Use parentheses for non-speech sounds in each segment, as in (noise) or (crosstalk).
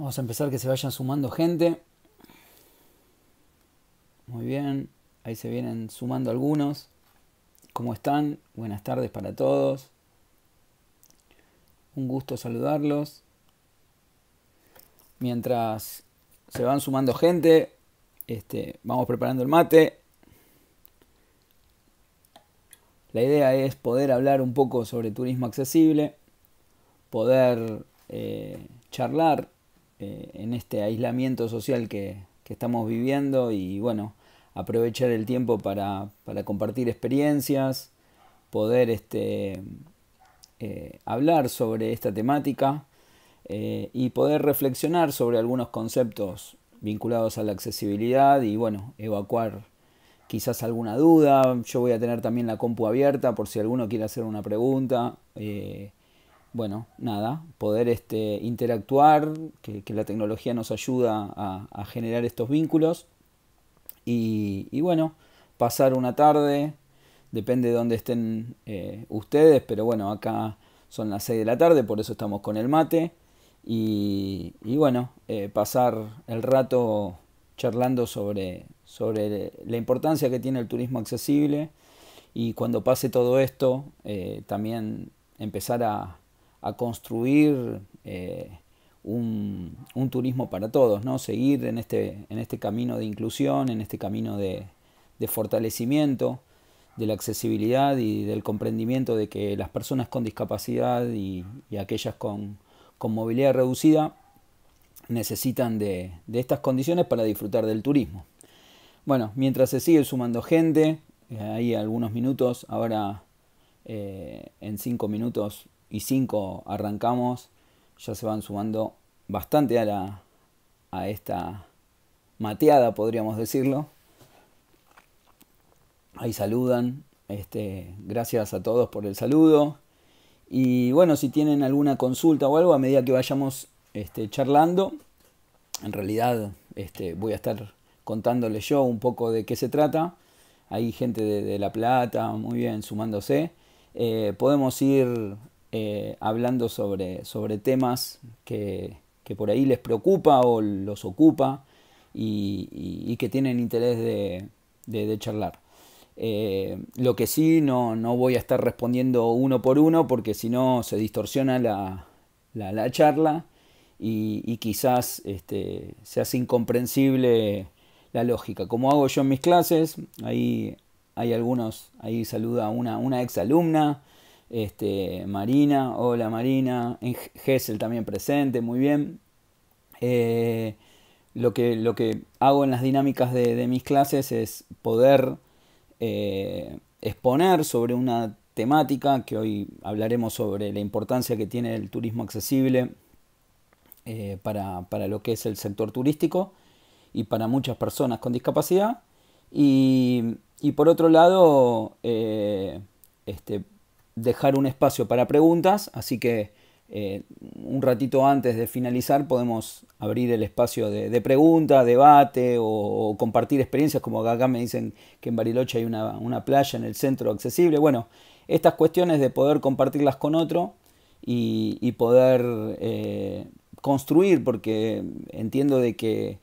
Vamos a empezar que se vayan sumando gente. Muy bien, ahí se vienen sumando algunos. ¿Cómo están? Buenas tardes para todos. Un gusto saludarlos. Mientras se van sumando gente, este, vamos preparando el mate. La idea es poder hablar un poco sobre turismo accesible, poder eh, charlar eh, en este aislamiento social que, estamos viviendo y bueno, aprovechar el tiempo para, compartir experiencias, poder este, eh, hablar sobre esta temática eh, y poder reflexionar sobre algunos conceptos vinculados a la accesibilidad y bueno, evacuar quizás alguna duda. Yo voy a tener también la compu abierta por si alguno quiere hacer una pregunta bueno, nada, poder este, interactuar, que, la tecnología nos ayuda a, generar estos vínculos. Y, bueno, pasar una tarde, depende de dónde estén eh, ustedes, pero bueno, acá son las 6 de la tarde, por eso estamos con el mate. Y, bueno, eh, pasar el rato charlando sobre, sobre la importancia que tiene el turismo accesible y cuando pase todo esto, eh, también empezar a, a construir eh, un, turismo para todos, ¿no? seguir en este, en este camino de inclusión, en este camino de, fortalecimiento de la accesibilidad y del comprendimiento de que las personas con discapacidad y, aquellas con, movilidad reducida necesitan de, estas condiciones para disfrutar del turismo. Bueno, mientras se sigue sumando gente, hay eh, algunos minutos, ahora eh, en cinco minutos y cinco arrancamos, ya se van sumando bastante a, la, a esta mateada, podríamos decirlo. Ahí saludan, este, gracias a todos por el saludo. Y bueno, si tienen alguna consulta o algo, a medida que vayamos este, charlando, en realidad este, voy a estar contándoles yo un poco de qué se trata. Hay gente de, La Plata, muy bien, sumándose. Eh, podemos ir eh, hablando sobre, temas que, por ahí les preocupa o los ocupa y, que tienen interés de, charlar. Eh, lo que sí, no, no, voy a estar respondiendo uno por uno porque si no se distorsiona la, charla y, quizás este, se hace incomprensible la lógica. Como hago yo en mis clases, ahí hay algunos, ahí saluda una, una ex alumna, este, Marina, hola Marina, Gessel también presente, muy bien. Eh, lo, que, lo que hago en las dinámicas de, mis clases es poder eh, exponer sobre una temática que hoy hablaremos sobre la importancia que tiene el turismo accesible eh, para, lo que es el sector turístico y para muchas personas con discapacidad. Y, y por otro lado, este, dejar un espacio para preguntas, así que eh, un ratito antes de finalizar podemos abrir el espacio de, de preguntas, debate o, compartir experiencias, como acá me dicen que en Bariloche hay una, playa en el centro accesible. Bueno, estas cuestiones de poder compartirlas con otro y, poder eh, construir, porque entiendo de que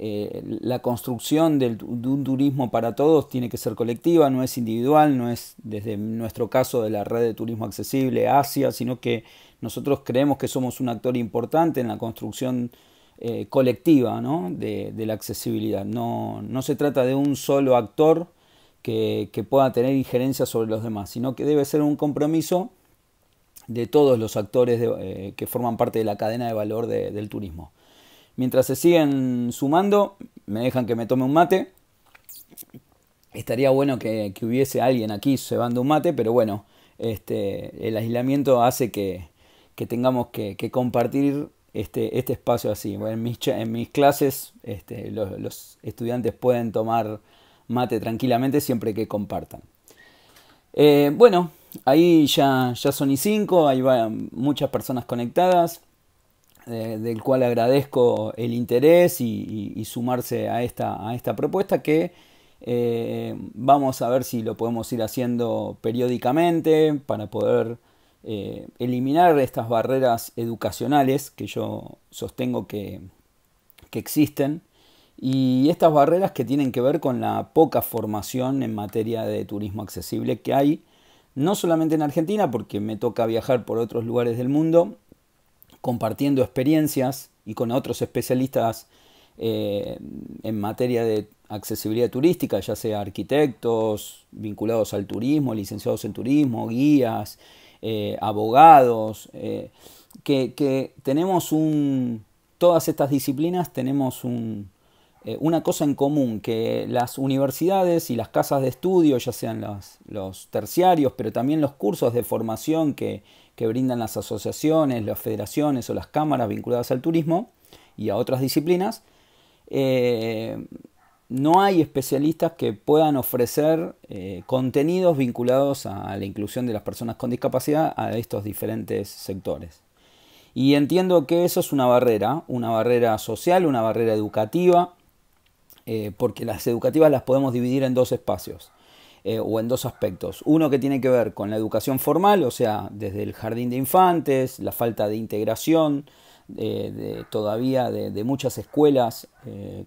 eh, la construcción de un turismo para todos tiene que ser colectiva, no es individual, no es desde nuestro caso de la red de turismo accesible Asia, sino que nosotros creemos que somos un actor importante en la construcción eh, colectiva de, la accesibilidad. No, no, se trata de un solo actor que, pueda tener injerencia sobre los demás, sino que debe ser un compromiso de todos los actores eh, que forman parte de la cadena de valor del turismo. Mientras se siguen sumando, me dejan que me tome un mate. Estaría bueno que, hubiese alguien aquí cebando un mate, pero bueno, este, el aislamiento hace que, tengamos que, compartir este, este espacio así. en, mis, clases este, los, estudiantes pueden tomar mate tranquilamente siempre que compartan. Eh, bueno, ahí ya, ya son y 5, ahí van muchas personas conectadas del cual agradezco el interés y, sumarse a esta, propuesta que eh, vamos a ver si lo podemos ir haciendo periódicamente para poder eh, eliminar estas barreras educacionales que yo sostengo que existen y estas barreras que tienen que ver con la poca formación en materia de turismo accesible que hay, no solamente en Argentina, porque me toca viajar por otros lugares del mundo, compartiendo experiencias y con otros especialistas eh, en materia de accesibilidad turística, ya sea arquitectos vinculados al turismo, licenciados en turismo, guías, eh, abogados, eh, que, tenemos un, todas estas disciplinas tenemos un, eh, una cosa en común que las universidades y las casas de estudio, ya sean los, terciarios, pero también los cursos de formación que, brindan las asociaciones, las federaciones o las cámaras vinculadas al turismo y a otras disciplinas, eh, no hay especialistas que puedan ofrecer eh, contenidos vinculados a la inclusión de las personas con discapacidad a estos diferentes sectores. Y entiendo que eso es una barrera, una barrera social, una barrera educativa, eh, porque las educativas las podemos dividir en dos espacios eh, o en dos aspectos. Uno que tiene que ver con la educación formal, o sea, desde el jardín de infantes, la falta de integración eh, todavía de, muchas escuelas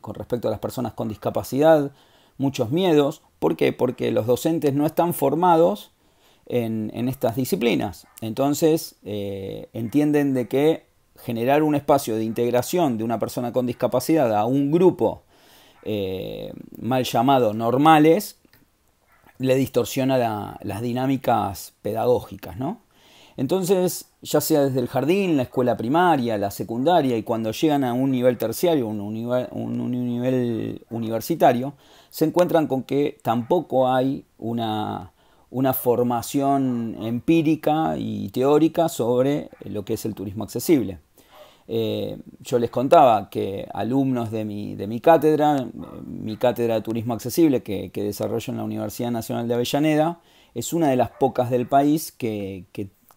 con respecto a las personas con discapacidad, muchos miedos. ¿Por qué? Porque los docentes no están formados en, en estas disciplinas. Entonces, entienden de que generar un espacio de integración de una persona con discapacidad a un grupo eh, mal llamado normales, le distorsiona las dinámicas pedagógicas, ¿no? Entonces, ya sea desde el jardín, la escuela primaria, la secundaria y cuando llegan a un nivel terciario, un, un, nivel universitario, se encuentran con que tampoco hay una formación empírica y teórica sobre lo que es el turismo accesible. Eh, yo les contaba que alumnos de mi, cátedra, eh, mi cátedra de turismo accesible que, que, desarrollo en la Universidad Nacional de Avellaneda, es una de las pocas del país que,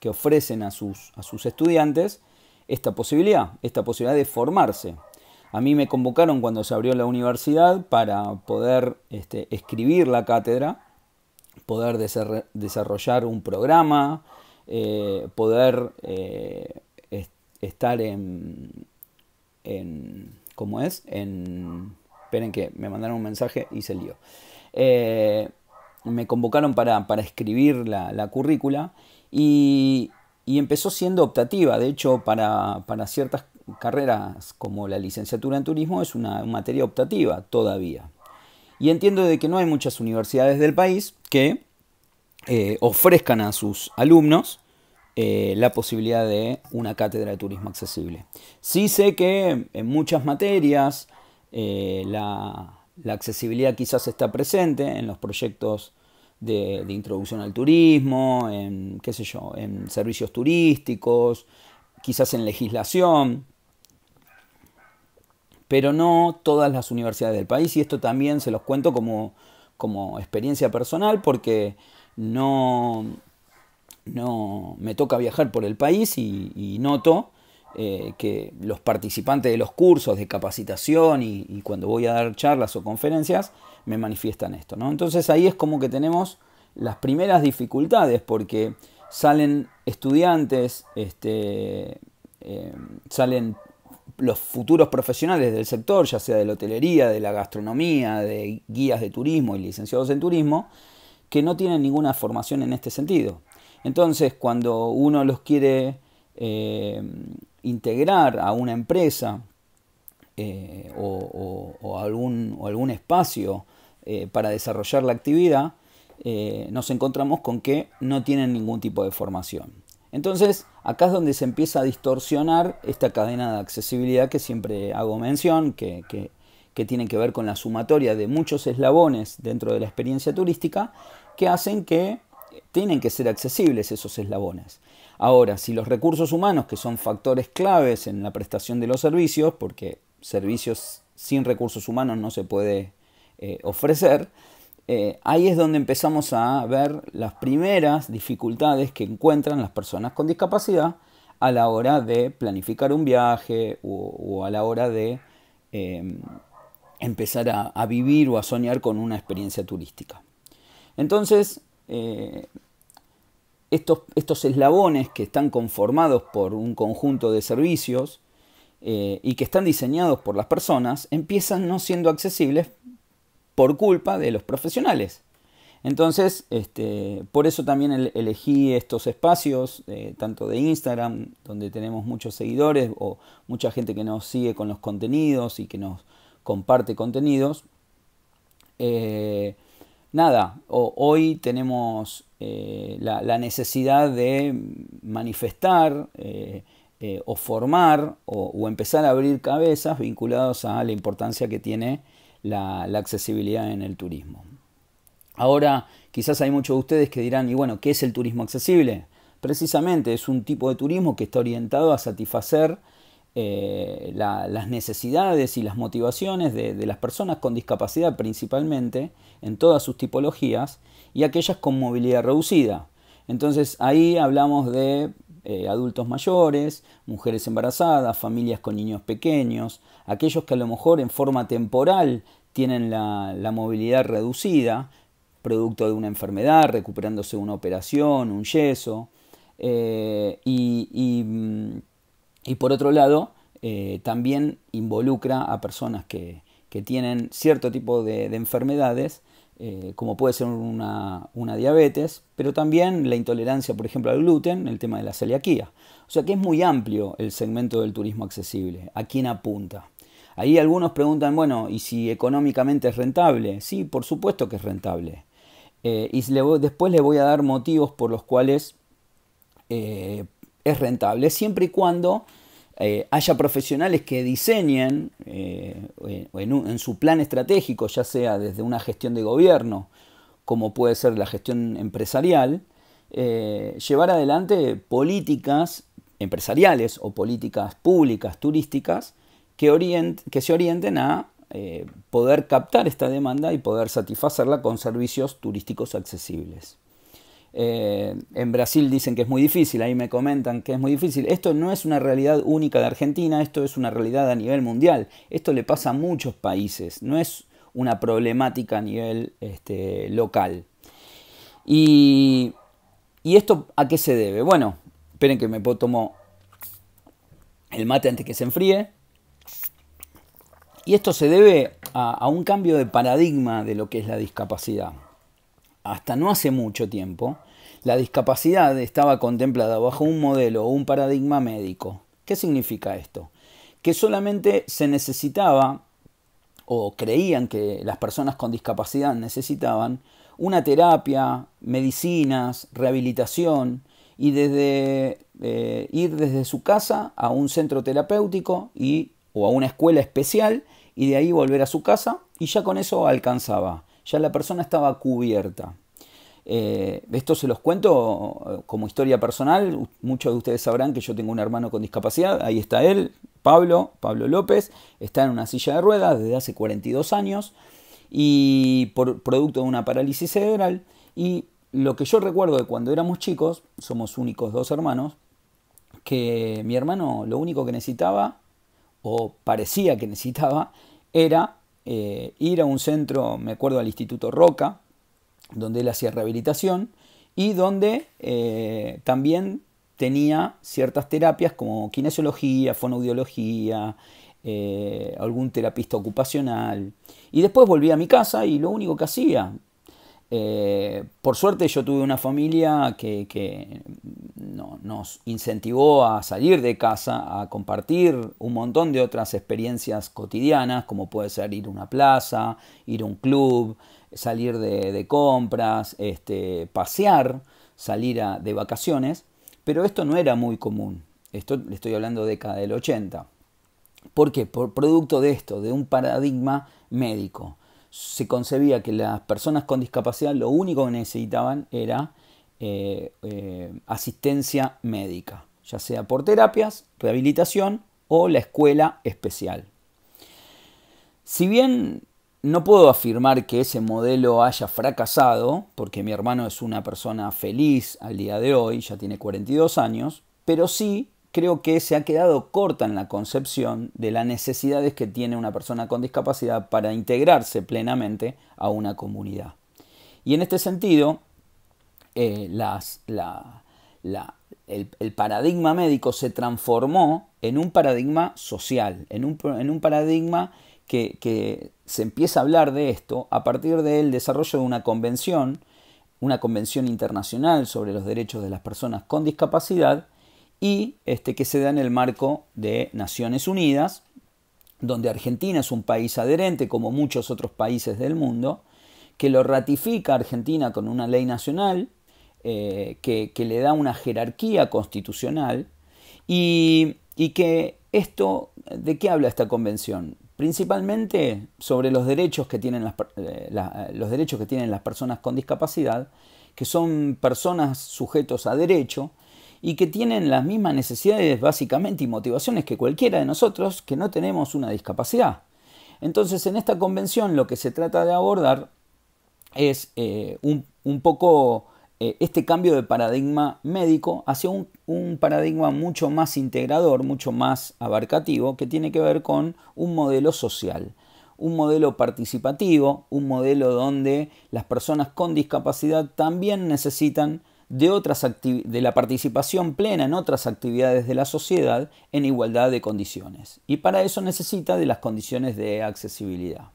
ofrecen a sus, a sus estudiantes esta posibilidad, esta posibilidad de formarse. A mí me convocaron cuando se abrió la universidad para poder este, escribir la cátedra, poder desarrollar un programa, eh, poder estar en, en ¿cómo es? En, esperen que me mandaron un mensaje y se lío. Eh, me convocaron para, escribir la, currícula y, empezó siendo optativa. De hecho, para, ciertas carreras como la licenciatura en turismo es una, materia optativa todavía. Y entiendo de que no hay muchas universidades del país que eh, ofrezcan a sus alumnos eh, la posibilidad de una cátedra de turismo accesible. Sí sé que en muchas materias eh, la, accesibilidad quizás está presente en los proyectos de, de, introducción al turismo, en, qué sé yo, en servicios turísticos, quizás en legislación, pero no todas las universidades del país y esto también se los cuento como, como experiencia personal porque no, no, me toca viajar por el país y, noto eh, que los participantes de los cursos de capacitación y, cuando voy a dar charlas o conferencias me manifiestan esto. ¿no? Entonces ahí es como que tenemos las primeras dificultades porque salen estudiantes, este, eh, salen los futuros profesionales del sector, ya sea de la hotelería, de la gastronomía, de guías de turismo y licenciados en turismo, que no tienen ninguna formación en este sentido. Entonces, cuando uno los quiere eh, integrar a una empresa eh, o, algún, algún, espacio eh, para desarrollar la actividad, nos encontramos con que no tienen ningún tipo de formación. Entonces, acá es donde se empieza a distorsionar esta cadena de accesibilidad que siempre hago mención, que, que tiene que ver con la sumatoria de muchos eslabones dentro de la experiencia turística, que hacen que tienen que ser accesibles esos eslabones. Ahora, si los recursos humanos, que son factores claves en la prestación de los servicios, porque servicios sin recursos humanos no se puede eh, ofrecer, eh, ahí es donde empezamos a ver las primeras dificultades que encuentran las personas con discapacidad a la hora de planificar un viaje o, a la hora de em, empezar a, a vivir o a soñar con una experiencia turística. Entonces, eh, estos, estos, eslabones que están conformados por un conjunto de servicios eh, y que están diseñados por las personas, empiezan no siendo accesibles por culpa de los profesionales. Entonces, este, por eso también elegí estos espacios, eh, tanto de Instagram, donde tenemos muchos seguidores o mucha gente que nos sigue con los contenidos y que nos comparte contenidos, nada, o, hoy tenemos eh, la, necesidad de manifestar eh, eh, o formar o, empezar a abrir cabezas vinculados a la importancia que tiene la accesibilidad en el turismo. Ahora, quizás hay muchos de ustedes que dirán, y bueno, ¿qué es el turismo accesible? Precisamente es un tipo de turismo que está orientado a satisfacer eh, las necesidades y las motivaciones de, las personas con discapacidad principalmente, en todas sus tipologías, y aquellas con movilidad reducida. Entonces ahí hablamos de eh, adultos mayores, mujeres embarazadas, familias con niños pequeños, aquellos que a lo mejor en forma temporal tienen la, movilidad reducida, producto de una enfermedad, recuperándose una operación, un yeso, eh, y mm, y por otro lado, eh, también involucra a personas que, tienen cierto tipo de, enfermedades, eh, como puede ser una, diabetes, pero también la intolerancia, por ejemplo, al gluten, el tema de la celiaquía. O sea que es muy amplio el segmento del turismo accesible, a quién apunta. Ahí algunos preguntan, bueno, ¿y si económicamente es rentable? Sí, por supuesto que es rentable. Eh, y después les voy a dar motivos por los cuales es rentable, siempre y cuando eh, haya profesionales que diseñen eh, en, su plan estratégico, ya sea desde una gestión de gobierno, como puede ser la gestión empresarial, eh, llevar adelante políticas empresariales o políticas públicas turísticas que, que se orienten a poder captar esta demanda y poder satisfacerla con servicios turísticos accesibles. Eh, en Brasil dicen que es muy difícil, ahí me comentan que es muy difícil. Esto no es una realidad única de Argentina, esto es una realidad a nivel mundial. Esto le pasa a muchos países, no es una problemática a nivel este, local. Y, esto a qué se debe? Bueno, esperen que me tomo el mate antes que se enfríe. Y esto se debe a un cambio de paradigma de lo que es la discapacidad hasta no hace mucho tiempo, la discapacidad estaba contemplada bajo un modelo o un paradigma médico. ¿Qué significa esto? Que solamente se necesitaba, o creían que las personas con discapacidad necesitaban, una terapia, medicinas, rehabilitación, y desde eh, ir desde su casa a un centro terapéutico o a una escuela especial y de ahí volver a su casa y ya con eso alcanzaba ya la persona estaba cubierta. Eh, esto se los cuento eh, como historia personal. Muchos de ustedes sabrán que yo tengo un hermano con discapacidad. Ahí está él, Pablo, Pablo López. Está en una silla de ruedas desde hace 42 años y por producto de una parálisis cerebral. Y lo que yo recuerdo de cuando éramos chicos, somos únicos dos hermanos, que mi hermano lo único que necesitaba, o parecía que necesitaba, era eh, ir a un centro, me acuerdo al Instituto Roca, donde él hacía rehabilitación y donde eh, también tenía ciertas terapias como kinesiología, fonoaudiología, eh, algún terapista ocupacional. Y después volví a mi casa y lo único que hacía, eh, por suerte yo tuve una familia que, nos incentivó a salir de casa, a compartir un montón de otras experiencias cotidianas, como puede ser ir a una plaza, ir a un club, salir de, compras, este, pasear, salir de vacaciones, pero esto no era muy común. Esto le estoy hablando de década del 80. ¿Por qué? Por producto de esto, de un paradigma médico se concebía que las personas con discapacidad lo único que necesitaban era eh, eh, asistencia médica, ya sea por terapias, rehabilitación o la escuela especial. Si bien no puedo afirmar que ese modelo haya fracasado, porque mi hermano es una persona feliz al día de hoy, ya tiene 42 años, pero sí creo que se ha quedado corta en la concepción de las necesidades que tiene una persona con discapacidad para integrarse plenamente a una comunidad. Y en este sentido, eh, el, paradigma médico se transformó en un paradigma social, en un, paradigma que, se empieza a hablar de esto a partir del desarrollo de una convención, una convención internacional sobre los derechos de las personas con discapacidad, y este, que se da en el marco de Naciones Unidas, donde Argentina es un país adherente, como muchos otros países del mundo, que lo ratifica Argentina con una ley nacional, eh, que, le da una jerarquía constitucional, y, que esto, ¿de qué habla esta convención? Principalmente sobre los derechos que tienen las, eh, los derechos que tienen las personas con discapacidad, que son personas sujetos a derecho, y que tienen las mismas necesidades básicamente y motivaciones que cualquiera de nosotros que no tenemos una discapacidad. Entonces en esta convención lo que se trata de abordar es eh, un, poco eh, este cambio de paradigma médico hacia un paradigma mucho más integrador, mucho más abarcativo, que tiene que ver con un modelo social un modelo participativo, un modelo donde las personas con discapacidad también necesitan de, otras de la participación plena en otras actividades de la sociedad en igualdad de condiciones. Y para eso necesita de las condiciones de accesibilidad.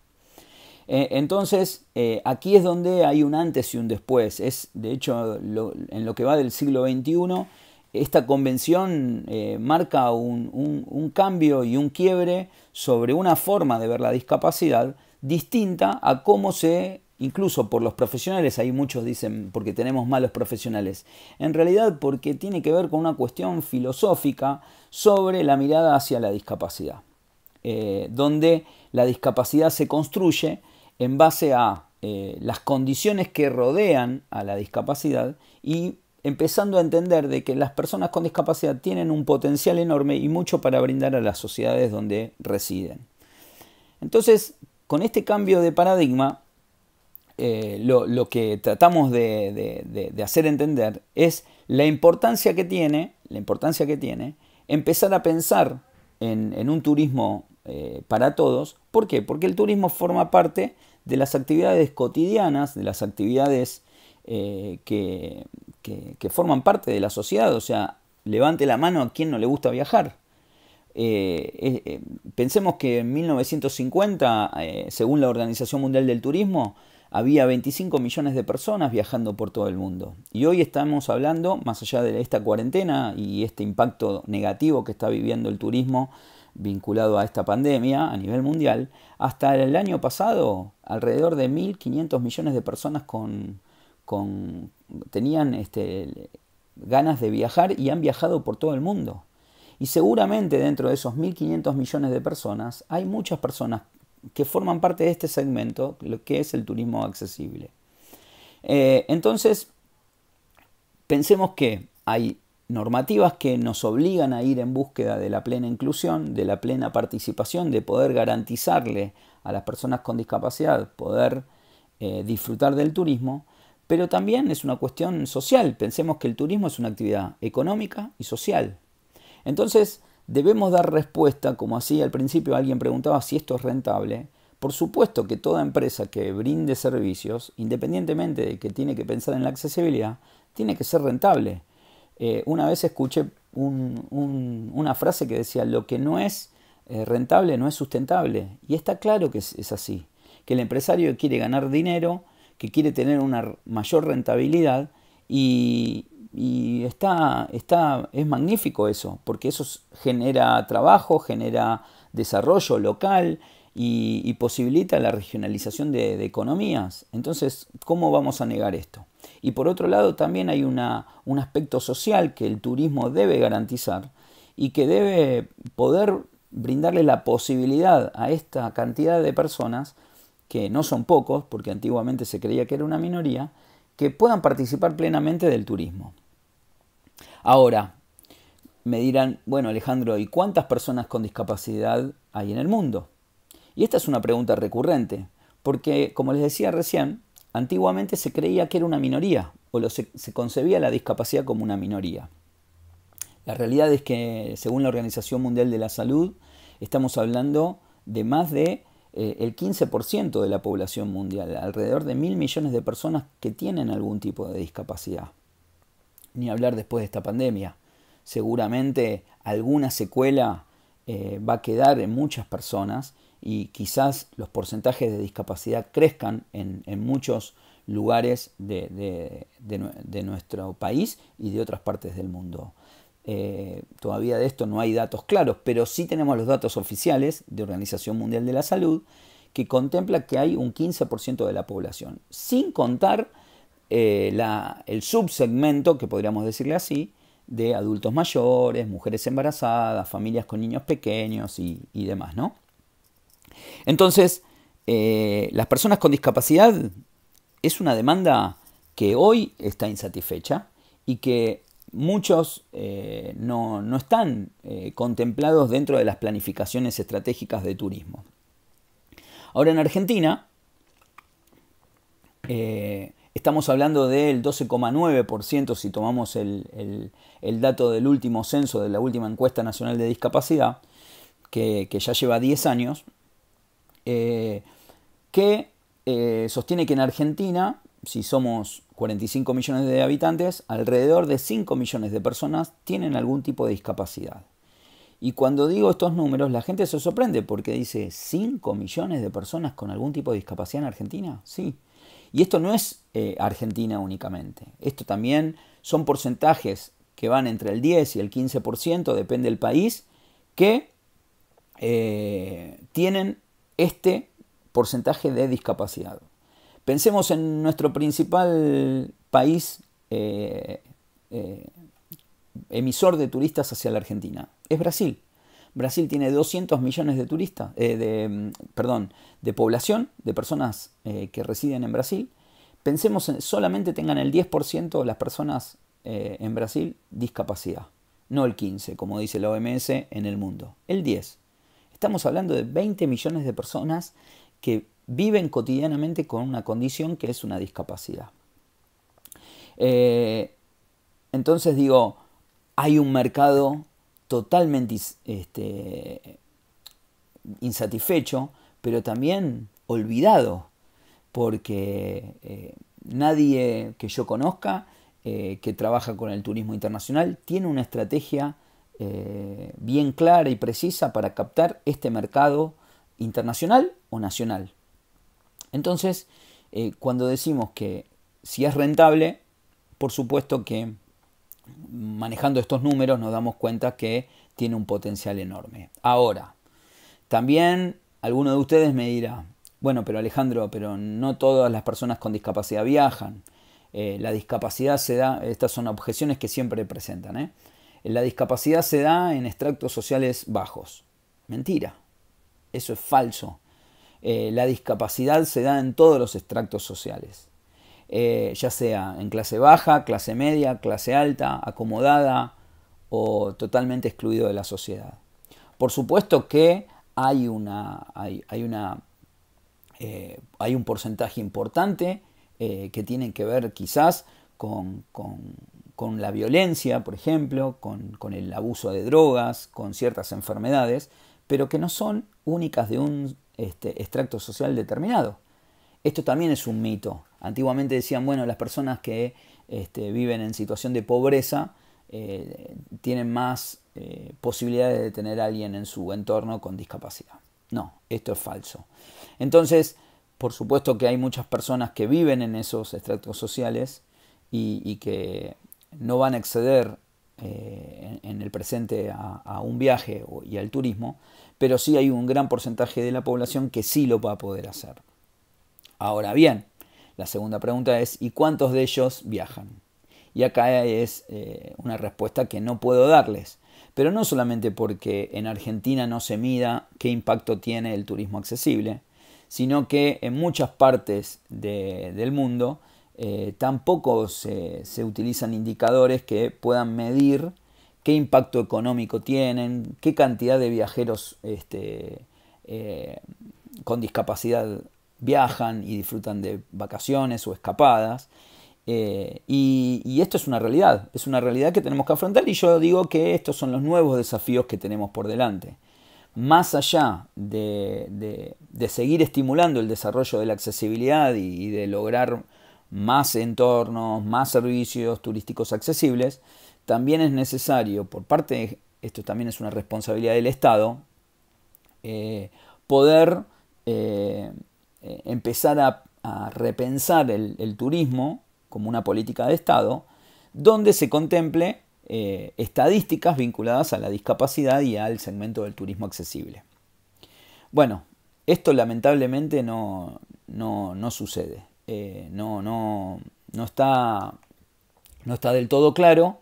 Eh, entonces, eh, aquí es donde hay un antes y un después. Es, de hecho, en lo que va del siglo XXI, esta convención eh, marca un cambio y un quiebre sobre una forma de ver la discapacidad distinta a cómo se incluso por los profesionales, ahí muchos dicen porque tenemos malos profesionales, en realidad porque tiene que ver con una cuestión filosófica sobre la mirada hacia la discapacidad, eh, donde la discapacidad se construye en base a eh, las condiciones que rodean a la discapacidad y empezando a entender de que las personas con discapacidad tienen un potencial enorme y mucho para brindar a las sociedades donde residen. Entonces, con este cambio de paradigma, eh, lo, que tratamos de, hacer entender es la importancia que tiene, la importancia que tiene empezar a pensar en, un turismo eh, para todos. ¿Por qué? Porque el turismo forma parte de las actividades cotidianas, de las actividades eh, que, forman parte de la sociedad. O sea, levante la mano a quien no le gusta viajar. pensemos que en 1950, según la Organización Mundial del Turismo, había 25 millones de personas viajando por todo el mundo. Y hoy estamos hablando, más allá de esta cuarentena y este impacto negativo que está viviendo el turismo vinculado a esta pandemia a nivel mundial, hasta el año pasado alrededor de 1.500 millones de personas con, tenían este, ganas de viajar y han viajado por todo el mundo. Y seguramente dentro de esos 1.500 millones de personas hay muchas personas que forman parte de este segmento, lo que es el turismo accesible. Eh, entonces, pensemos que hay normativas que nos obligan a ir en búsqueda de la plena inclusión, de la plena participación, de poder garantizarle a las personas con discapacidad poder eh, disfrutar del turismo, pero también es una cuestión social. Pensemos que el turismo es una actividad económica y social. Entonces, debemos dar respuesta, como así al principio alguien preguntaba si esto es rentable. Por supuesto que toda empresa que brinde servicios, independientemente de que tiene que pensar en la accesibilidad, tiene que ser rentable. Eh, una vez escuché una frase que decía, lo que no es eh, rentable no es sustentable. Y está claro que es así, que el empresario quiere ganar dinero, que quiere tener una mayor rentabilidad y, y está, está, es magnífico eso, porque eso genera trabajo, genera desarrollo local y, posibilita la regionalización de, economías. Entonces, ¿cómo vamos a negar esto? Y por otro lado, también hay una, un aspecto social que el turismo debe garantizar y que debe poder brindarle la posibilidad a esta cantidad de personas, que no son pocos, porque antiguamente se creía que era una minoría, que puedan participar plenamente del turismo. Ahora, me dirán, bueno Alejandro, ¿y cuántas personas con discapacidad hay en el mundo? Y esta es una pregunta recurrente, porque como les decía recién, antiguamente se creía que era una minoría, o se concebía la discapacidad como una minoría. La realidad es que, según la Organización Mundial de la Salud, estamos hablando de más de eh, el 15% de la población mundial, alrededor de mil millones de personas que tienen algún tipo de discapacidad. Ni hablar después de esta pandemia. Seguramente alguna secuela eh, va a quedar en muchas personas y quizás los porcentajes de discapacidad crezcan en, muchos lugares de, de, nuestro país y de otras partes del mundo. Eh, todavía de esto no hay datos claros, pero sí tenemos los datos oficiales de Organización Mundial de la Salud que contempla que hay un 15% de la población, sin contar eh, el subsegmento, que podríamos decirle así, de adultos mayores, mujeres embarazadas, familias con niños pequeños y, demás, ¿no? Entonces, eh, las personas con discapacidad es una demanda que hoy está insatisfecha y que muchos eh, no, están eh, contemplados dentro de las planificaciones estratégicas de turismo. Ahora en Argentina eh, estamos hablando del 12,9% si tomamos el, dato del último censo, de la última encuesta nacional de discapacidad, que, que ya lleva 10 años, que sostiene que en Argentina, si somos 45 millones de habitantes, alrededor de 5 millones de personas tienen algún tipo de discapacidad. Y cuando digo estos números, la gente se sorprende porque dice, ¿5 millones de personas con algún tipo de discapacidad en Argentina? Sí. Y esto no es eh, Argentina únicamente. Esto también son porcentajes que van entre el 10 y el 15%, depende del país, que eh, tienen este porcentaje de discapacidad. Pensemos en nuestro principal país eh, eh, emisor de turistas hacia la Argentina, es Brasil. Brasil tiene 200 millones de turistas, eh, de, mm, perdón, de población, de personas que residen en Brasil. Pensemos en, solamente tengan el 10% de las personas en Brasil discapacidad, no el 15, como dice la OMS en el mundo, el 10. Estamos hablando de 20 millones de personas que viven cotidianamente con una condición que es una discapacidad. Eh, entonces digo, hay un mercado totalmente este, insatisfecho, pero también olvidado, porque eh, nadie que yo conozca eh, que trabaja con el turismo internacional tiene una estrategia bien clara y precisa para captar este mercado internacional o nacional. Entonces, eh, cuando decimos que si es rentable, por supuesto que manejando estos números nos damos cuenta que tiene un potencial enorme. Ahora, también alguno de ustedes me dirá, bueno, pero Alejandro, pero no todas las personas con discapacidad viajan. Eh, la discapacidad se da, estas son objeciones que siempre presentan, ¿eh? la discapacidad se da en extractos sociales bajos. Mentira, eso es falso. Eh, la discapacidad se da en todos los extractos sociales, eh, ya sea en clase baja, clase media, clase alta, acomodada o totalmente excluido de la sociedad. Por supuesto que hay, una, hay, eh, un porcentaje importante que tiene que ver quizás con, la violencia, por ejemplo, con el abuso de drogas, con ciertas enfermedades, pero que no son únicas de un este, extracto social determinado. Esto también es un mito. Antiguamente decían, bueno, las personas que este, viven en situación de pobreza eh, tienen más eh, posibilidades de tener a alguien en su entorno con discapacidad. No, esto es falso. Entonces, por supuesto que hay muchas personas que viven en esos extractos sociales y, que no van a acceder eh, en, el presente a un viaje y al turismo, pero sí hay un gran porcentaje de la población que sí lo va a poder hacer. Ahora bien, la segunda pregunta es, ¿y cuántos de ellos viajan? Y acá es eh, una respuesta que no puedo darles, pero no solamente porque en Argentina no se mida qué impacto tiene el turismo accesible, sino que en muchas partes del mundo eh, tampoco se, utilizan indicadores que puedan medir qué impacto económico tienen, qué cantidad de viajeros este, eh, con discapacidad viajan y disfrutan de vacaciones o escapadas. Eh, y, esto es una realidad, es una realidad que tenemos que afrontar y yo digo que estos son los nuevos desafíos que tenemos por delante. Más allá de, seguir estimulando el desarrollo de la accesibilidad y de lograr más entornos, más servicios turísticos accesibles, también es necesario, por parte, esto también es una responsabilidad del Estado, eh, poder eh, eh, empezar a, repensar el, turismo como una política de Estado, donde se contemple estadísticas vinculadas a la discapacidad y al segmento del turismo accesible. Bueno, esto lamentablemente no, no, no sucede, no, no, está, no está del todo claro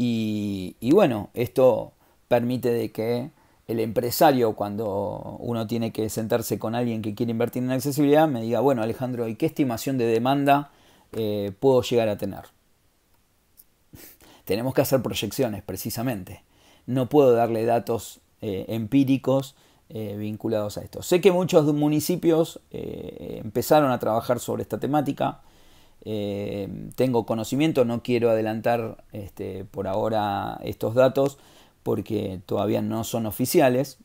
y, bueno, esto permite de que el empresario, cuando uno tiene que sentarse con alguien que quiere invertir en accesibilidad, me diga, bueno Alejandro, ¿y qué estimación de demanda eh, puedo llegar a tener? (laughs) Tenemos que hacer proyecciones, precisamente. No puedo darle datos eh, empíricos eh, vinculados a esto. Sé que muchos municipios empezaron a trabajar sobre esta temática. Eh, tengo conocimiento, no quiero adelantar este, por ahora estos datos porque todavía no son oficiales.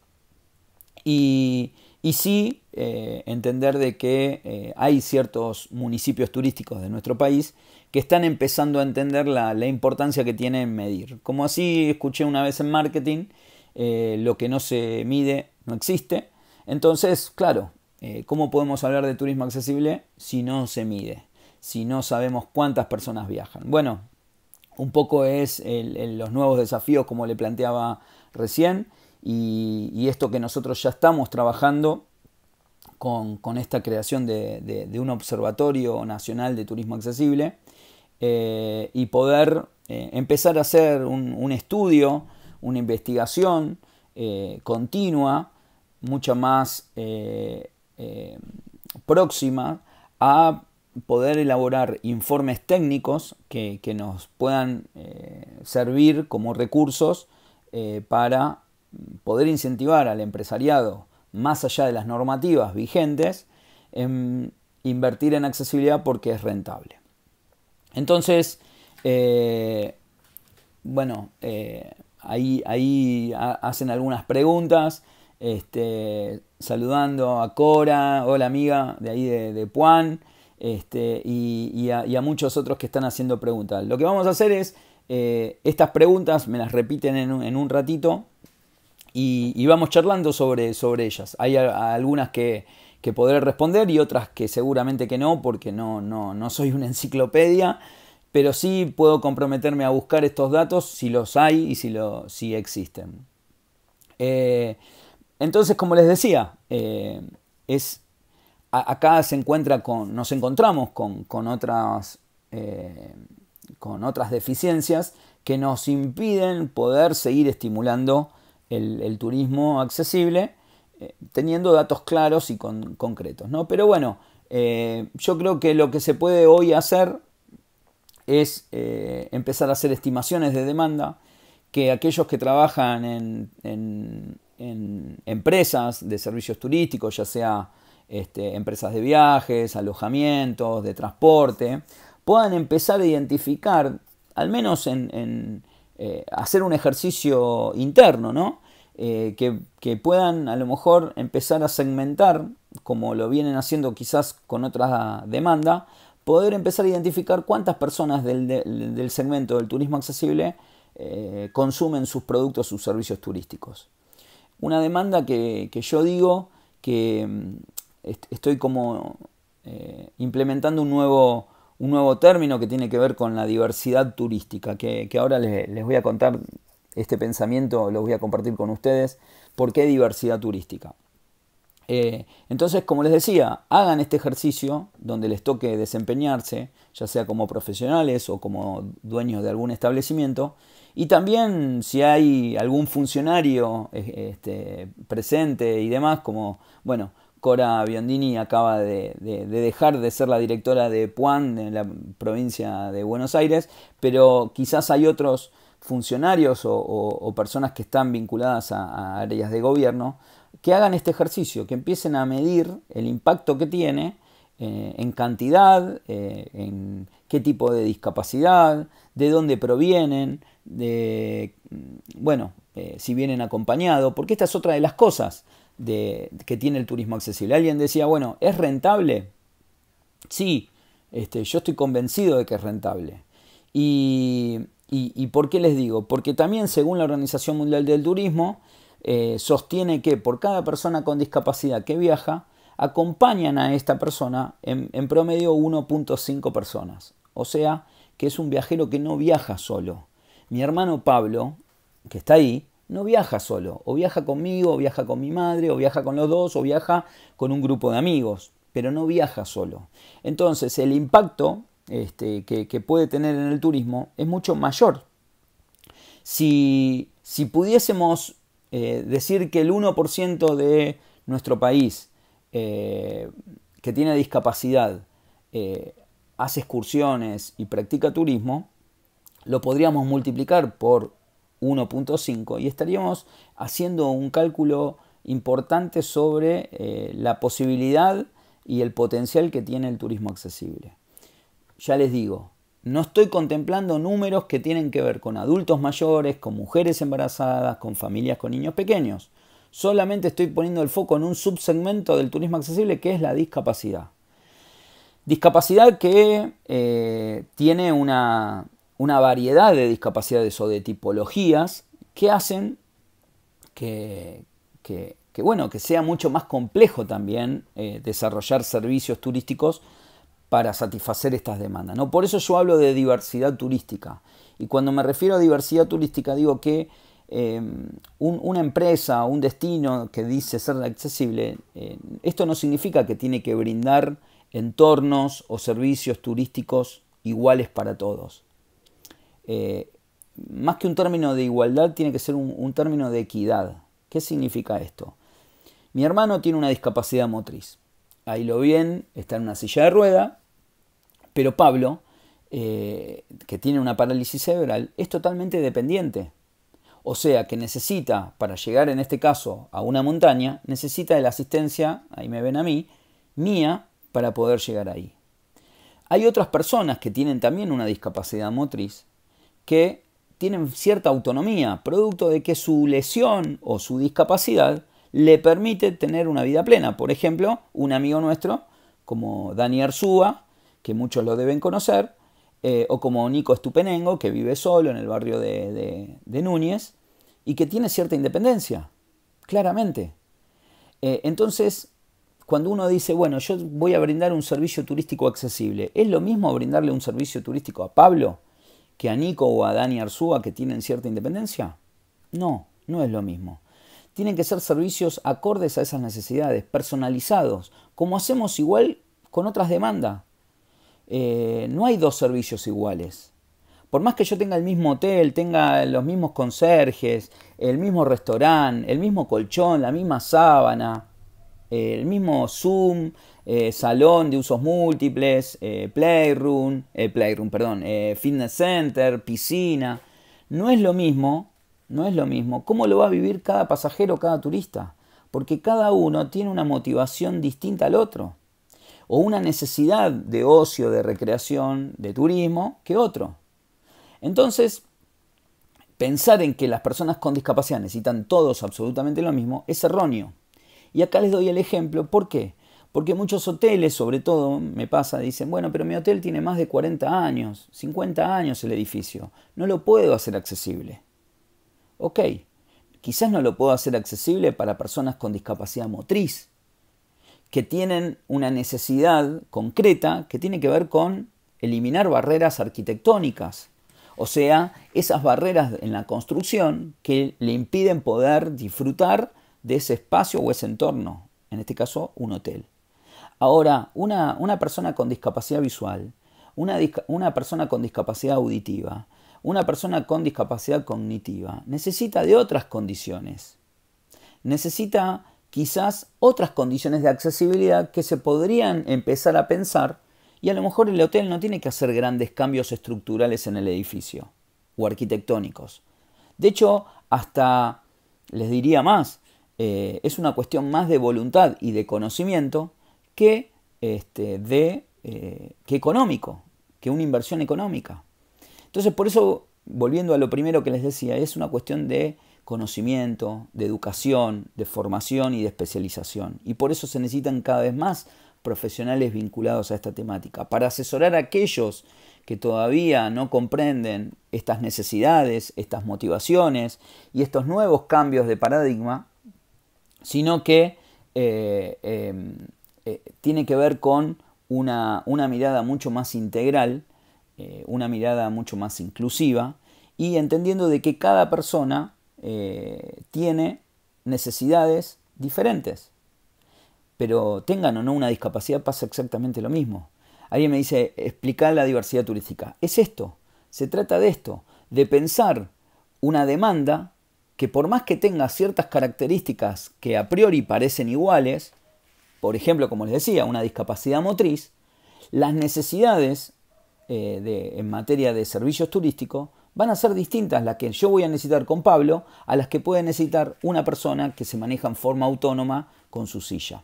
Y, sí eh, entender de que eh, hay ciertos municipios turísticos de nuestro país que están empezando a entender la, la importancia que tiene medir. Como así escuché una vez en marketing, lo que no se mide no existe. Entonces, claro, ¿cómo podemos hablar de turismo accesible si no se mide? si no sabemos cuántas personas viajan. Bueno, un poco es los nuevos desafíos como le planteaba recién y, esto que nosotros ya estamos trabajando con, esta creación de, un observatorio nacional de turismo accesible eh, y poder eh, empezar a hacer un, estudio, una investigación eh, continua, mucho más próxima a poder elaborar informes técnicos que, nos puedan eh, servir como recursos eh, para poder incentivar al empresariado, más allá de las normativas vigentes, en invertir en accesibilidad porque es rentable. Entonces, eh, bueno, ahí, hacen algunas preguntas. Este, saludando a Cora, hola amiga de ahí de, de Puan. Este, y, a, muchos otros que están haciendo preguntas. Lo que vamos a hacer es, eh, estas preguntas me las repiten en un, ratito y, vamos charlando sobre, sobre ellas. Hay algunas que, podré responder y otras que seguramente que no, porque no, no, no soy una enciclopedia pero sí puedo comprometerme a buscar estos datos si los hay y si, lo, si existen. Eh, entonces, como les decía, eh, es acá se encuentra con, nos encontramos con, otras, eh, con otras deficiencias que nos impiden poder seguir estimulando el, turismo accesible, eh, teniendo datos claros y concretos. ¿no? Pero bueno, eh, yo creo que lo que se puede hoy hacer es empezar a hacer estimaciones de demanda, que aquellos que trabajan en empresas de servicios turísticos, ya sea este, empresas de viajes, alojamientos, de transporte, puedan empezar a identificar, al menos en, eh, hacer un ejercicio interno, eh, que, puedan a lo mejor empezar a segmentar, como lo vienen haciendo quizás con otra demanda, poder empezar a identificar cuántas personas del, segmento del turismo accesible eh, consumen sus productos, sus servicios turísticos. Una demanda que yo digo que mm, estoy como eh, implementando un nuevo, un nuevo término que tiene que ver con la diversidad turística, que, ahora les, voy a contar este pensamiento, lo voy a compartir con ustedes, por qué diversidad turística. Eh, entonces, como les decía, hagan este ejercicio donde les toque desempeñarse, ya sea como profesionales o como dueños de algún establecimiento, y también si hay algún funcionario eh, este, presente y demás, como, bueno, Cora Biondini acaba de, dejar de ser la directora de Puan en la provincia de Buenos Aires, pero quizás hay otros funcionarios o, personas que están vinculadas a, áreas de gobierno que hagan este ejercicio, que empiecen a medir el impacto que tiene eh, en cantidad, eh, en qué tipo de discapacidad, de dónde provienen, de, bueno, eh, si vienen acompañados, porque esta es otra de las cosas de, que tiene el turismo accesible. Alguien decía, bueno, ¿es rentable? Sí, este, yo estoy convencido de que es rentable. Y, y, por qué les digo? Porque también según la Organización Mundial del Turismo, eh, sostiene que por cada persona con discapacidad que viaja, acompañan a esta persona en, en promedio 1.5 personas. O sea, que es un viajero que no viaja solo. Mi hermano Pablo, que está ahí, no viaja solo, o viaja conmigo, o viaja con mi madre, o viaja con los dos, o viaja con un grupo de amigos, pero no viaja solo. Entonces el impacto este, que, puede tener en el turismo es mucho mayor. Si, pudiésemos eh, decir que el 1% de nuestro país eh, que tiene discapacidad eh, hace excursiones y practica turismo, lo podríamos multiplicar por 1.5 y estaríamos haciendo un cálculo importante sobre eh, la posibilidad y el potencial que tiene el turismo accesible. Ya les digo, no estoy contemplando números que tienen que ver con adultos mayores, con mujeres embarazadas, con familias con niños pequeños. Solamente estoy poniendo el foco en un subsegmento del turismo accesible que es la discapacidad. Discapacidad que eh, tiene una, una variedad de discapacidades o de tipologías que hacen que, bueno, que sea mucho más complejo también eh, desarrollar servicios turísticos para satisfacer estas demandas. ¿no? Por eso yo hablo de diversidad turística. Y cuando me refiero a diversidad turística digo que em, una empresa, o un destino que dice ser accesible, eh, esto no significa que tiene que brindar entornos o servicios turísticos iguales para todos. Eh, más que un término de igualdad, tiene que ser un, término de equidad. ¿Qué significa esto? Mi hermano tiene una discapacidad motriz. Ahí lo bien, está en una silla de rueda, pero Pablo, eh, que tiene una parálisis cerebral, es totalmente dependiente. O sea que necesita, para llegar en este caso a una montaña, necesita de la asistencia, ahí me ven a mí, mía, para poder llegar ahí. Hay otras personas que tienen también una discapacidad motriz que tienen cierta autonomía, producto de que su lesión o su discapacidad le permite tener una vida plena. Por ejemplo, un amigo nuestro, como Dani Arzúa, que muchos lo deben conocer, eh, o como Nico Estupenengo, que vive solo en el barrio de, de, Núñez, y que tiene cierta independencia, claramente. Eh, entonces, cuando uno dice, bueno, yo voy a brindar un servicio turístico accesible, ¿es lo mismo brindarle un servicio turístico a Pablo? que a Nico o a Dani Arzúa que tienen cierta independencia? No, no es lo mismo. Tienen que ser servicios acordes a esas necesidades, personalizados, como hacemos igual con otras demandas. Eh, no hay dos servicios iguales. Por más que yo tenga el mismo hotel, tenga los mismos conserjes, el mismo restaurante, el mismo colchón, la misma sábana, el mismo Zoom, eh, salón de usos múltiples, eh, playroom, eh, playroom, perdón, fitness center, piscina. No es lo mismo, no es lo mismo. ¿Cómo lo va a vivir cada pasajero, cada turista? Porque cada uno tiene una motivación distinta al otro o una necesidad de ocio, de recreación, de turismo que otro. Entonces, pensar en que las personas con discapacidad necesitan todos absolutamente lo mismo es erróneo. Y acá les doy el ejemplo, ¿por qué? Porque muchos hoteles, sobre todo, me pasa, dicen, bueno, pero mi hotel tiene más de 40 años, 50 años el edificio, no lo puedo hacer accesible. Ok, quizás no lo puedo hacer accesible para personas con discapacidad motriz, que tienen una necesidad concreta que tiene que ver con eliminar barreras arquitectónicas, o sea, esas barreras en la construcción que le impiden poder disfrutar de ese espacio o ese entorno, en este caso un hotel. Ahora, una, persona con discapacidad visual, una, persona con discapacidad auditiva, una persona con discapacidad cognitiva necesita de otras condiciones. Necesita quizás otras condiciones de accesibilidad que se podrían empezar a pensar y a lo mejor el hotel no tiene que hacer grandes cambios estructurales en el edificio o arquitectónicos. De hecho, hasta les diría más, eh, es una cuestión más de voluntad y de conocimiento que este, de eh, económico, que una inversión económica. Entonces, por eso, volviendo a lo primero que les decía, es una cuestión de conocimiento, de educación, de formación y de especialización. Y por eso se necesitan cada vez más profesionales vinculados a esta temática, para asesorar a aquellos que todavía no comprenden estas necesidades, estas motivaciones y estos nuevos cambios de paradigma, sino que eh, em, eh, tiene que ver con una, mirada mucho más integral, eh, una mirada mucho más inclusiva y entendiendo de que cada persona eh, tiene necesidades diferentes. Pero tengan o no una discapacidad pasa exactamente lo mismo. Alguien me dice, explicar la diversidad turística. Es esto, se trata de esto, de pensar una demanda que por más que tenga ciertas características que a priori parecen iguales, por ejemplo, como les decía, una discapacidad motriz, las necesidades eh, en materia de servicios turísticos van a ser distintas las que yo voy a necesitar con Pablo a las que puede necesitar una persona que se maneja en forma autónoma con su silla.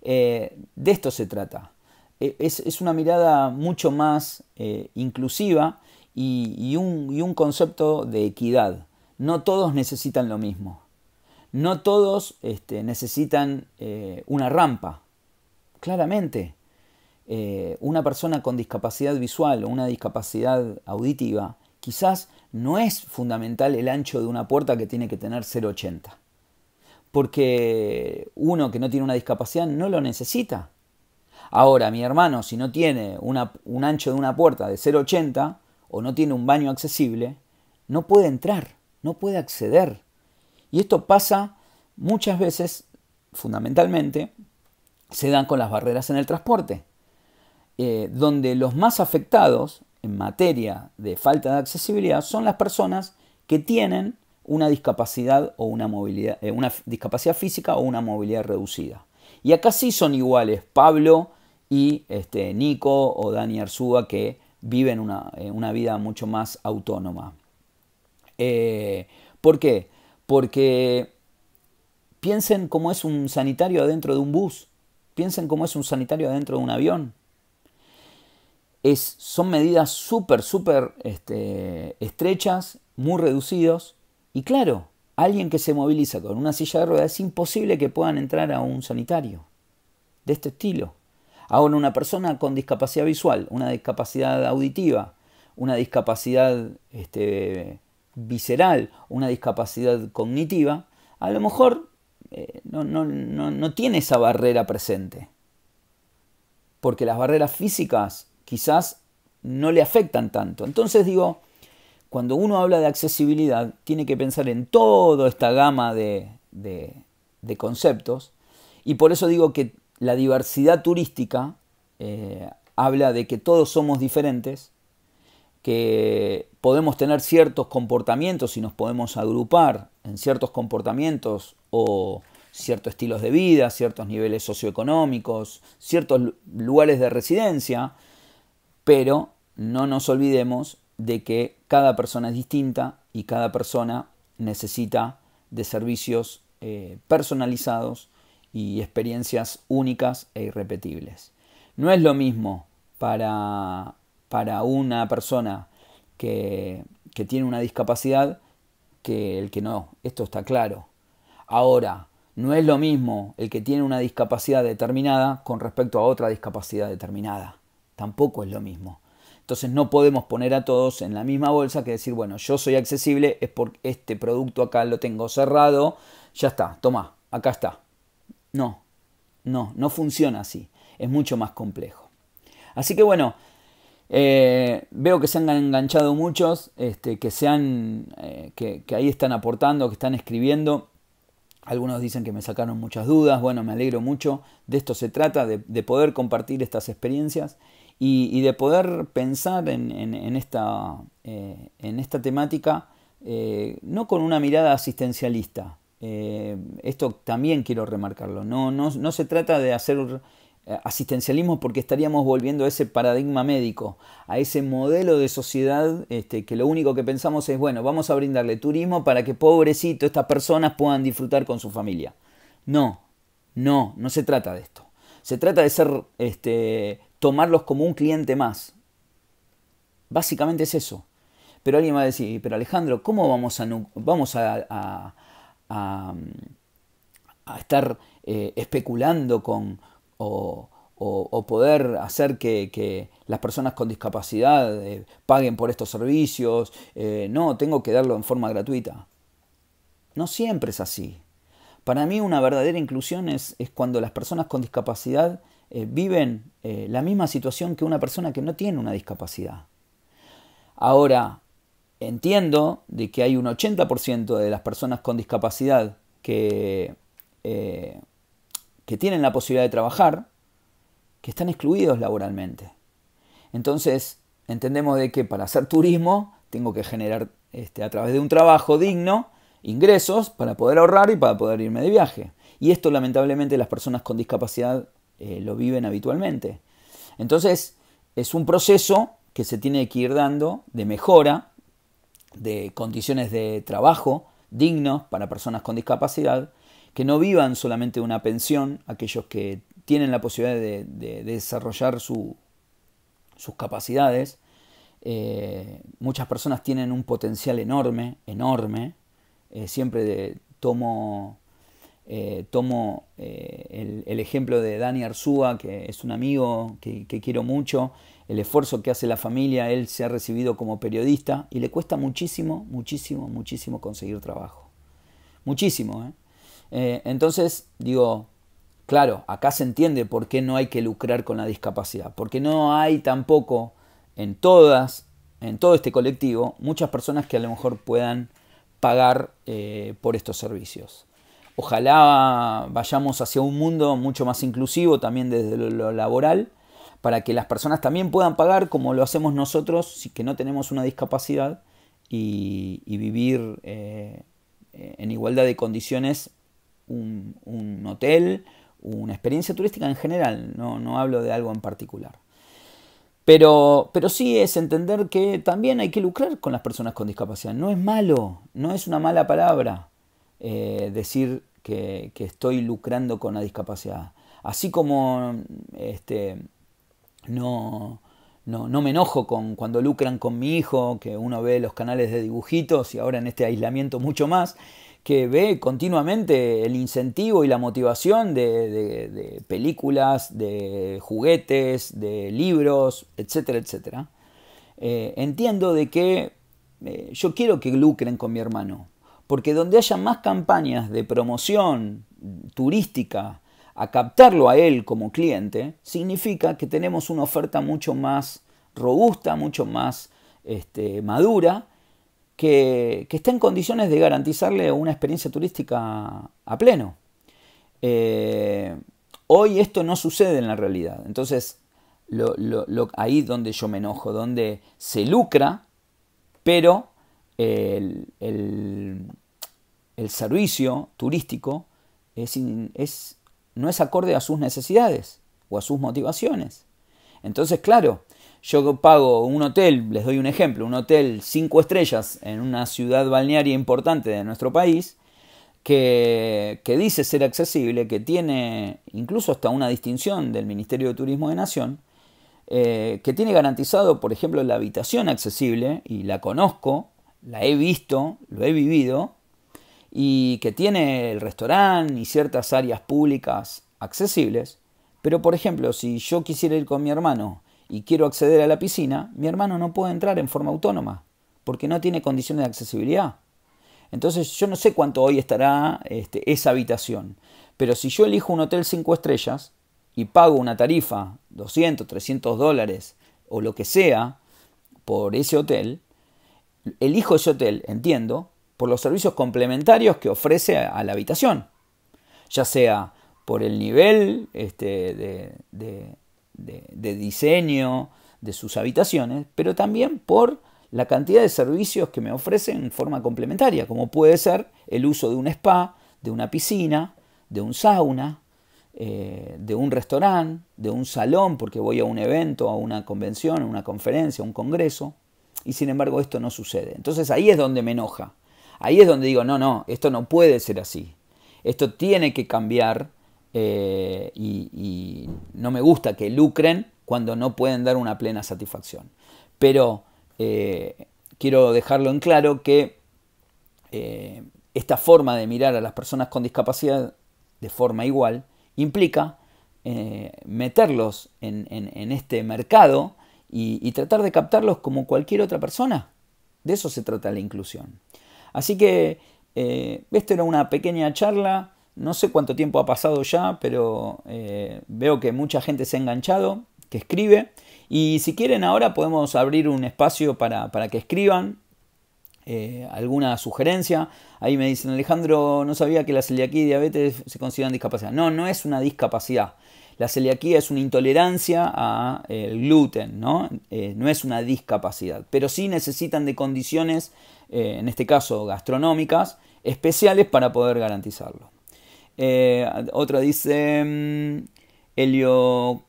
Eh, de esto se trata. E, es, una mirada mucho más eh, inclusiva y un concepto de equidad. No todos necesitan lo mismo. No todos este, necesitan eh, una rampa, claramente. Eh, una persona con discapacidad visual o una discapacidad auditiva, quizás no es fundamental el ancho de una puerta que tiene que tener 0,80. Porque uno que no tiene una discapacidad no lo necesita. Ahora, mi hermano, si no tiene un ancho de una puerta de 0,80 o no tiene un baño accesible, no puede entrar, no puede acceder. Y esto pasa muchas veces, fundamentalmente, se dan con las barreras en el transporte, eh, donde los más afectados en materia de falta de accesibilidad son las personas que tienen una discapacidad o una movilidad, eh, una discapacidad física o una movilidad reducida. Y acá sí son iguales Pablo y este, Nico o Dani Arzúa que viven una, eh, vida mucho más autónoma. ¿Por qué? Porque piensen cómo es un sanitario adentro de un bus, piensen cómo es un sanitario adentro de un avión. Es, son medidas súper, súper este, estrechas, muy reducidos. Y claro, alguien que se moviliza con una silla de ruedas es imposible que puedan entrar a un sanitario de este estilo. Ahora, una persona con discapacidad visual, una discapacidad auditiva, una discapacidad este, visceral, una discapacidad cognitiva, a lo mejor eh, no, tiene esa barrera presente. Porque las barreras físicas quizás no le afectan tanto. Entonces digo, cuando uno habla de accesibilidad, tiene que pensar en toda esta gama de, conceptos. Y por eso digo que la diversidad turística eh, habla de que todos somos diferentes, que podemos tener ciertos comportamientos y nos podemos agrupar en ciertos comportamientos o ciertos estilos de vida, ciertos niveles socioeconómicos, ciertos lugares de residencia, pero no nos olvidemos de que cada persona es distinta y cada persona necesita de servicios eh, personalizados y experiencias únicas e irrepetibles. No es lo mismo para una persona que, tiene una discapacidad que el que no. Esto está claro. Ahora, no es lo mismo el que tiene una discapacidad determinada con respecto a otra discapacidad determinada. Tampoco es lo mismo. Entonces no podemos poner a todos en la misma bolsa que decir, bueno, yo soy accesible, es porque este producto acá lo tengo cerrado, ya está, toma, acá está. No, no, no funciona así. Es mucho más complejo. Así que bueno, eh, veo que se han enganchado muchos, este, que, sean, eh, que, ahí están aportando, que están escribiendo. Algunos dicen que me sacaron muchas dudas. Bueno, me alegro mucho. De esto se trata, de, poder compartir estas experiencias y, de poder pensar en, esta, eh, en esta temática no con una mirada asistencialista. esto también quiero remarcarlo. No, no, no se trata de hacer eh, asistencialismo porque estaríamos volviendo a ese paradigma médico, a ese modelo de sociedad este, que lo único que pensamos es, bueno, vamos a brindarle turismo para que pobrecito estas personas puedan disfrutar con su familia. No, no, no se trata de esto. Se trata de ser, este, tomarlos como un cliente más. Básicamente es eso. Pero alguien va a decir, pero Alejandro, ¿cómo vamos a, vamos a, mm, estar eh, especulando con, o, poder hacer que, las personas con discapacidad eh, paguen por estos servicios. Eh, no, tengo que darlo en forma gratuita. No siempre es así. Para mí una verdadera inclusión es, cuando las personas con discapacidad eh, viven la misma situación que una persona que no tiene una discapacidad. Ahora, entiendo de que hay un 80% de las personas con discapacidad que que tienen la posibilidad de trabajar, que están excluidos laboralmente. Entonces, entendemos de que para hacer turismo tengo que generar este, a través de un trabajo digno ingresos para poder ahorrar y para poder irme de viaje. Y esto lamentablemente las personas con discapacidad eh, lo viven habitualmente. Entonces, es un proceso que se tiene que ir dando de mejora, de condiciones de trabajo dignos para personas con discapacidad, que no vivan solamente una pensión, aquellos que tienen la posibilidad de, desarrollar sus capacidades. Eh, muchas personas tienen un potencial enorme, enorme. Eh, siempre tomo, eh, tomo el, ejemplo de Dani Arzúa, que es un amigo que, que quiero mucho, el esfuerzo que hace la familia, él se ha recibido como periodista y le cuesta muchísimo, muchísimo, muchísimo conseguir trabajo. Muchísimo, ¿eh? Eh, entonces, digo, claro, acá se entiende por qué no hay que lucrar con la discapacidad, porque no hay tampoco en todas, en todo este colectivo, muchas personas que a lo mejor puedan pagar eh, por estos servicios. Ojalá vayamos hacia un mundo mucho más inclusivo también desde lo, laboral, para que las personas también puedan pagar como lo hacemos nosotros, que no tenemos una discapacidad, y, vivir eh, en igualdad de condiciones un, hotel, una experiencia turística en general, no, hablo de algo en particular. Pero, pero, sí es entender que también hay que lucrar con las personas con discapacidad. No es malo, no es una mala palabra eh, decir que, estoy lucrando con la discapacidad. Así como este, no, no, me enojo con cuando lucran con mi hijo, que uno ve los canales de dibujitos y ahora en este aislamiento mucho más, que ve continuamente el incentivo y la motivación de, películas, de juguetes, de libros, etcétera, etcétera. Eh, entiendo de que eh, yo quiero que lucren con mi hermano, porque donde haya más campañas de promoción turística a captarlo a él como cliente, significa que tenemos una oferta mucho más robusta, mucho más este, madura, que, esté está en condiciones de garantizarle una experiencia turística a pleno. Eh, hoy esto no sucede en la realidad. Entonces, ahí es ahí donde yo me enojo, donde se lucra, pero el, servicio turístico no es acorde a sus necesidades o a sus motivaciones. Entonces, claro, yo pago un hotel, les doy un ejemplo, un hotel 5 estrellas en una ciudad balnearia importante de nuestro país, que, dice ser accesible, que tiene incluso hasta una distinción del Ministerio de Turismo de Nación, eh, que tiene garantizado, por ejemplo, la habitación accesible, y la conozco, la he visto, lo he vivido, y que tiene el restaurante y ciertas áreas públicas accesibles, pero por ejemplo, si yo quisiera ir con mi hermano, y quiero acceder a la piscina, mi hermano no puede entrar en forma autónoma porque no tiene condiciones de accesibilidad. Entonces yo no sé cuánto hoy estará este, esa habitación, pero si yo elijo un hotel cinco estrellas y pago una tarifa 200, 300 dólares o lo que sea por ese hotel, elijo ese hotel, entiendo, por los servicios complementarios que ofrece a la habitación, ya sea por el nivel este, de, de, diseño de sus habitaciones, pero también por la cantidad de servicios que me ofrecen en forma complementaria, como puede ser el uso de un spa, de una piscina, de un sauna, eh, de un restaurante, de un salón, porque voy a un evento, a una convención, a una conferencia, a un congreso, y sin embargo esto no sucede. Entonces ahí es donde me enoja, ahí es donde digo, no, no, esto no puede ser así, esto tiene que cambiar eh, y, no me gusta que lucren cuando no pueden dar una plena satisfacción. Pero eh, quiero dejarlo en claro que eh, esta forma de mirar a las personas con discapacidad de forma igual implica meterlos en, este mercado y, tratar de captarlos como cualquier otra persona. De eso se trata la inclusión. Así que esto era una pequeña charla no sé cuánto tiempo ha pasado ya, pero eh, veo que mucha gente se ha enganchado, que escribe. Y si quieren ahora podemos abrir un espacio para, que escriban eh, alguna sugerencia. Ahí me dicen, Alejandro, no sabía que la celiaquía y diabetes se consideran discapacidad. No, no es una discapacidad. La celiaquía es una intolerancia al eh, gluten, ¿no? no es una discapacidad, pero sí necesitan de condiciones, en este caso gastronómicas, especiales para poder garantizarlo. Eh, otra dice mm, Helio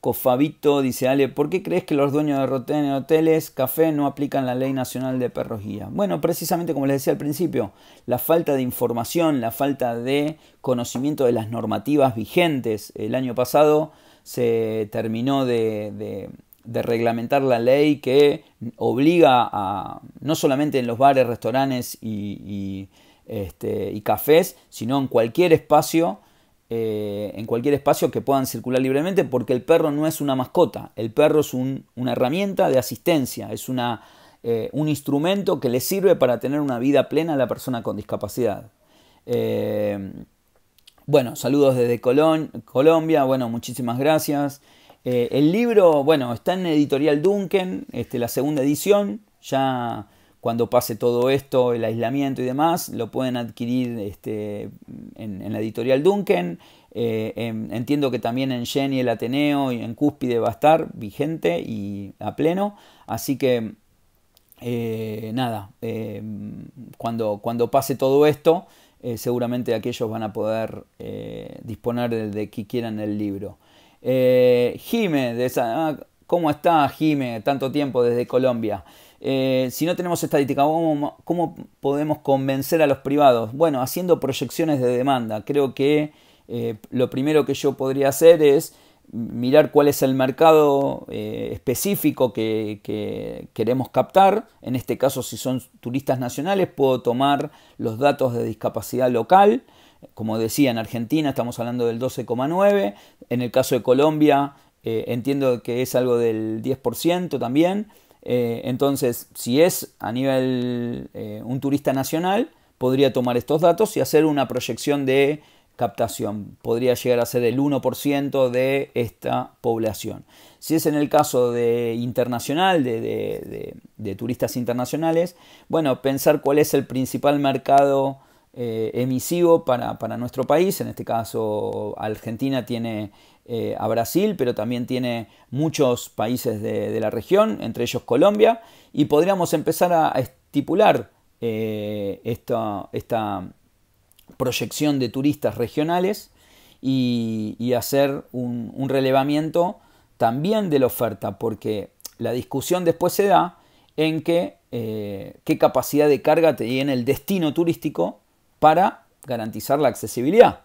Cofabito, dice Ale, ¿por qué crees que los dueños de hoteles café no aplican la ley nacional de perros Bueno, precisamente como les decía al principio, la falta de información, la falta de conocimiento de las normativas vigentes. El año pasado se terminó de, reglamentar la ley que obliga a, no solamente en los bares, restaurantes y, este, y cafés, sino en cualquier espacio. Eh, en cualquier espacio que puedan circular libremente porque el perro no es una mascota, el perro es una herramienta de asistencia, es una, eh, un instrumento que le sirve para tener una vida plena a la persona con discapacidad. Eh, bueno, saludos desde Colombia, bueno, muchísimas gracias. el libro, bueno, está en Editorial Duncan, este, la segunda edición, ya cuando pase todo esto, el aislamiento y demás, lo pueden adquirir este, en, la editorial Duncan. Eh, em, entiendo que también en Jenny el Ateneo y en Cúspide va a estar vigente y a pleno. Así que eh, nada, em, cuando, cuando pase todo esto, eh, seguramente aquellos van a poder disponer de, que quieran el libro. Jime, ah, ¿cómo está Jime? Tanto tiempo desde Colombia. Eh, si no tenemos estadística, ¿cómo, podemos convencer a los privados? Bueno, haciendo proyecciones de demanda. Creo que eh, lo primero que yo podría hacer es mirar cuál es el mercado eh, específico que, queremos captar. En este caso, si son turistas nacionales, puedo tomar los datos de discapacidad local. Como decía, en Argentina estamos hablando del 12,9. En el caso de Colombia, entiendo que es algo del 10% también. Eh, entonces, si es a nivel eh, un turista nacional, podría tomar estos datos y hacer una proyección de captación. Podría llegar a ser el 1% de esta población. Si es en el caso de internacional, de, turistas internacionales, bueno, pensar cuál es el principal mercado eh, emisivo para, para, nuestro país. En este caso, Argentina tiene eh, a Brasil, pero también tiene muchos países de, la región, entre ellos Colombia, y podríamos empezar a, estipular eh, esta, proyección de turistas regionales y, hacer un, relevamiento también de la oferta, porque la discusión después se da en eh, qué capacidad de carga tiene el destino turístico para garantizar la accesibilidad.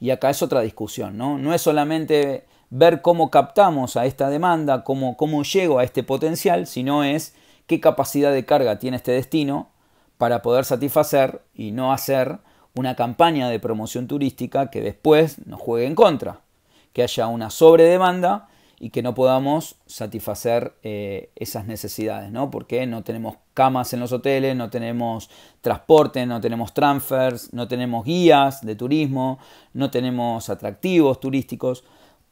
Y acá es otra discusión, ¿no? No es solamente ver cómo captamos a esta demanda, cómo, cómo llego a este potencial, sino es qué capacidad de carga tiene este destino para poder satisfacer y no hacer una campaña de promoción turística que después nos juegue en contra, que haya una sobredemanda y que no podamos satisfacer eh, esas necesidades, ¿no? Porque no tenemos camas en los hoteles, no tenemos transporte, no tenemos transfers, no tenemos guías de turismo, no tenemos atractivos turísticos.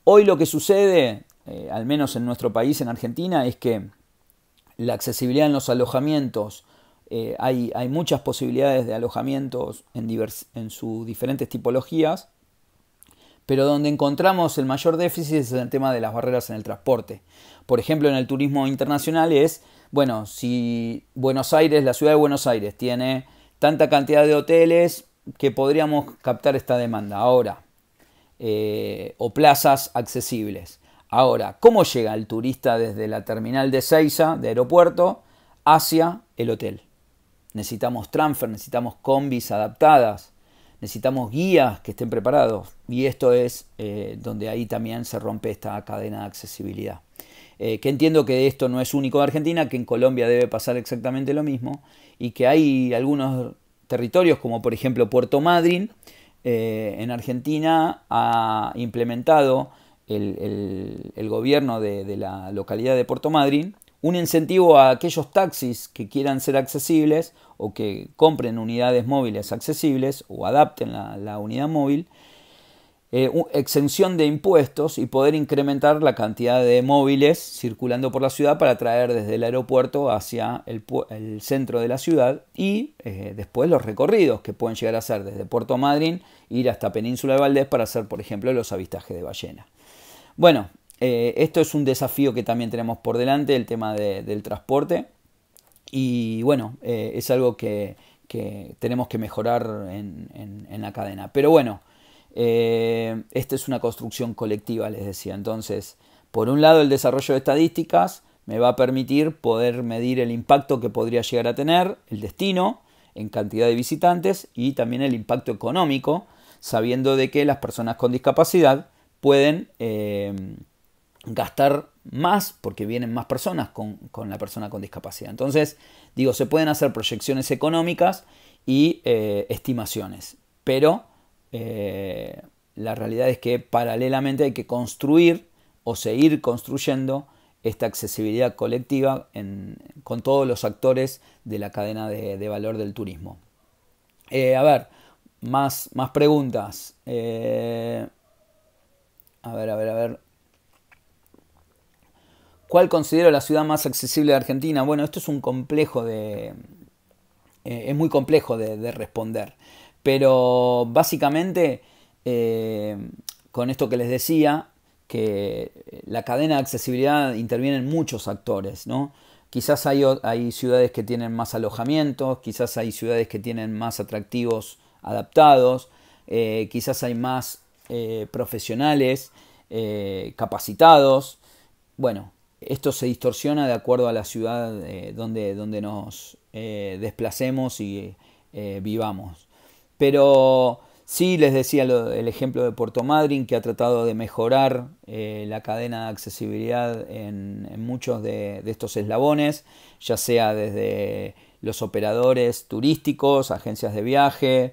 Hoy lo que sucede, eh, al menos en nuestro país, en Argentina, es que la accesibilidad en los alojamientos, eh, hay, muchas posibilidades de alojamientos en, en sus diferentes tipologías, pero donde encontramos el mayor déficit es en el tema de las barreras en el transporte. Por ejemplo, en el turismo internacional es, bueno, si Buenos Aires, la ciudad de Buenos Aires, tiene tanta cantidad de hoteles que podríamos captar esta demanda ahora, eh, o plazas accesibles. Ahora, ¿cómo llega el turista desde la terminal de Seiza, de aeropuerto, hacia el hotel? Necesitamos transfer, necesitamos combis adaptadas necesitamos guías que estén preparados y esto es eh, donde ahí también se rompe esta cadena de accesibilidad. Eh, que entiendo que esto no es único de Argentina, que en Colombia debe pasar exactamente lo mismo y que hay algunos territorios como por ejemplo Puerto Madryn eh, en Argentina ha implementado el, gobierno de, de, la localidad de Puerto Madryn un incentivo a aquellos taxis que quieran ser accesibles o que compren unidades móviles accesibles o adapten la, unidad móvil, eh, exención de impuestos y poder incrementar la cantidad de móviles circulando por la ciudad para traer desde el aeropuerto hacia el, centro de la ciudad y eh, después los recorridos que pueden llegar a hacer desde Puerto Madryn, ir hasta Península de Valdés para hacer, por ejemplo, los avistajes de ballena. Bueno, eh, esto es un desafío que también tenemos por delante, el tema del transporte. Y bueno, eh, es algo que, tenemos que mejorar en, la cadena. Pero bueno, eh, esta es una construcción colectiva, les decía. Entonces, por un lado, el desarrollo de estadísticas me va a permitir poder medir el impacto que podría llegar a tener el destino en cantidad de visitantes y también el impacto económico, sabiendo de que las personas con discapacidad pueden gastar más porque vienen más personas con, la persona con discapacidad. Entonces, digo, se pueden hacer proyecciones económicas y eh, estimaciones, pero eh, la realidad es que paralelamente hay que construir o seguir construyendo esta accesibilidad colectiva con todos los actores de la cadena de, valor del turismo. Eh, a ver, más, más preguntas. a ver, a ver, a ver. ¿Cuál considero la ciudad más accesible de Argentina? Bueno, esto es un complejo de... Eh, es muy complejo de, responder. Pero básicamente, eh, con esto que les decía, que la cadena de accesibilidad interviene en muchos actores, ¿no? Quizás hay, ciudades que tienen más alojamientos, quizás hay ciudades que tienen más atractivos adaptados, eh, quizás hay más profesionales capacitados. Bueno, esto se distorsiona de acuerdo a la ciudad eh, donde, donde, nos eh, desplacemos y eh, vivamos. Pero sí, les decía el ejemplo de Puerto Madryn, que ha tratado de mejorar la cadena de accesibilidad en, muchos de, estos eslabones, ya sea desde los operadores turísticos, agencias de viaje,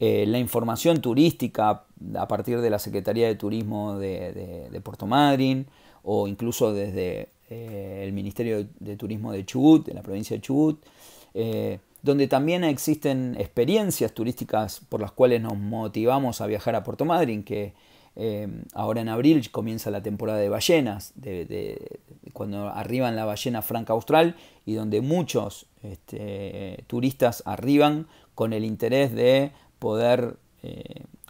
la información turística a partir de la Secretaría de Turismo de, de Puerto Madryn o incluso desde eh, el Ministerio de Turismo de Chubut, de la provincia de Chubut, eh, donde también existen experiencias turísticas por las cuales nos motivamos a viajar a Puerto Madryn, que eh, ahora en abril comienza la temporada de ballenas, cuando arriban la ballena franca austral y donde muchos este, turistas arriban con el interés de poder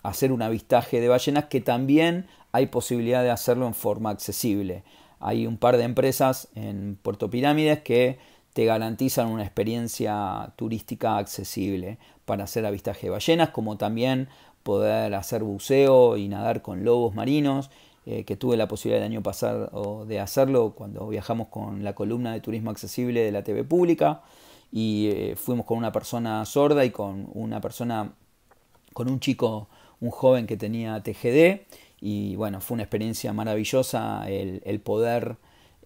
hacer un avistaje de ballenas que también hay posibilidad de hacerlo en forma accesible hay un par de empresas en Puerto Pirámides que te garantizan una experiencia turística accesible para hacer avistaje de ballenas, como también poder hacer buceo y nadar con lobos marinos, eh, que tuve la posibilidad el año pasado de hacerlo cuando viajamos con la columna de turismo accesible de la TV pública y eh, fuimos con una persona sorda y con una persona, con un chico, un joven que tenía TGD y bueno, fue una experiencia maravillosa el, poder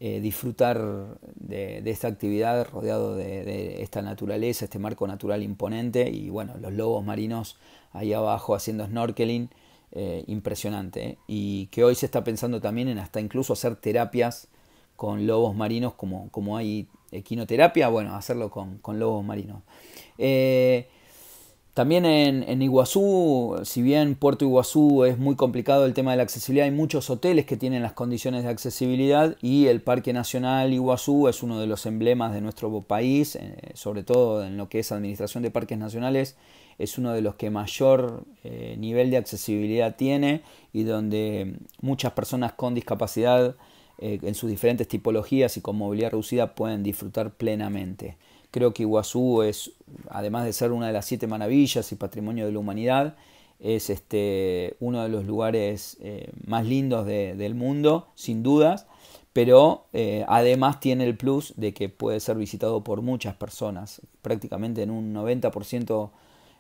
eh, disfrutar de, esta actividad rodeado de, esta naturaleza, este marco natural imponente y bueno, los lobos marinos ahí abajo haciendo snorkeling, eh, impresionante. ¿eh? Y que hoy se está pensando también en hasta incluso hacer terapias con lobos marinos como, como hay equinoterapia, bueno, hacerlo con, lobos marinos. También en, Iguazú, si bien Puerto Iguazú es muy complicado el tema de la accesibilidad, hay muchos hoteles que tienen las condiciones de accesibilidad y el Parque Nacional Iguazú es uno de los emblemas de nuestro país, eh, sobre todo en lo que es administración de parques nacionales, es uno de los que mayor eh, nivel de accesibilidad tiene y donde muchas personas con discapacidad eh, en sus diferentes tipologías y con movilidad reducida pueden disfrutar plenamente. Creo que Iguazú es, además de ser una de las siete maravillas y patrimonio de la humanidad, es este, uno de los lugares eh, más lindos del mundo, sin dudas, pero eh, además tiene el plus de que puede ser visitado por muchas personas, prácticamente en un 90%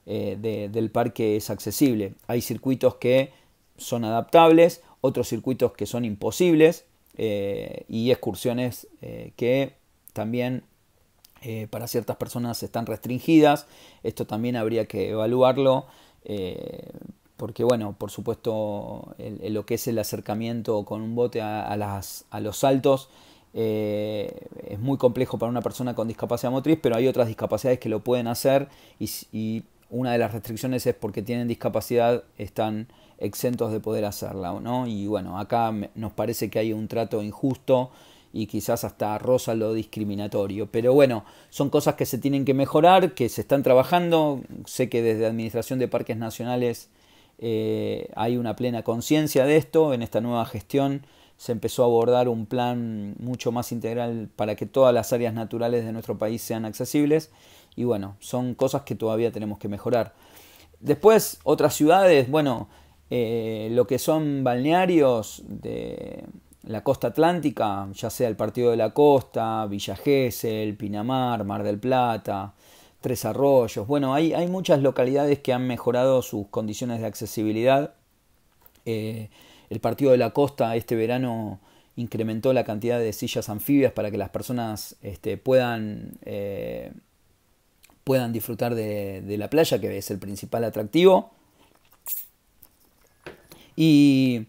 eh, del parque es accesible. Hay circuitos que son adaptables, otros circuitos que son imposibles y excursiones que también eh, para ciertas personas están restringidas. Esto también habría que evaluarlo. Eh, porque bueno, por supuesto, lo que es el acercamiento con un bote a, los saltos eh, es muy complejo para una persona con discapacidad motriz, pero hay otras discapacidades que lo pueden hacer y, una de las restricciones es porque tienen discapacidad, están exentos de poder hacerla, ¿no? Y bueno, acá nos parece que hay un trato injusto y quizás hasta rosa lo discriminatorio. Pero bueno, son cosas que se tienen que mejorar, que se están trabajando. Sé que desde Administración de Parques Nacionales eh, hay una plena conciencia de esto. En esta nueva gestión se empezó a abordar un plan mucho más integral para que todas las áreas naturales de nuestro país sean accesibles. Y bueno, son cosas que todavía tenemos que mejorar. Después, otras ciudades, bueno, eh, lo que son balnearios de, la costa atlántica, ya sea el Partido de la Costa, Villa Gesell, Pinamar, Mar del Plata, Tres Arroyos. Bueno, hay, hay muchas localidades que han mejorado sus condiciones de accesibilidad. Eh, el Partido de la Costa este verano incrementó la cantidad de sillas anfibias para que las personas este, puedan, eh, puedan disfrutar de, de la playa, que es el principal atractivo. Y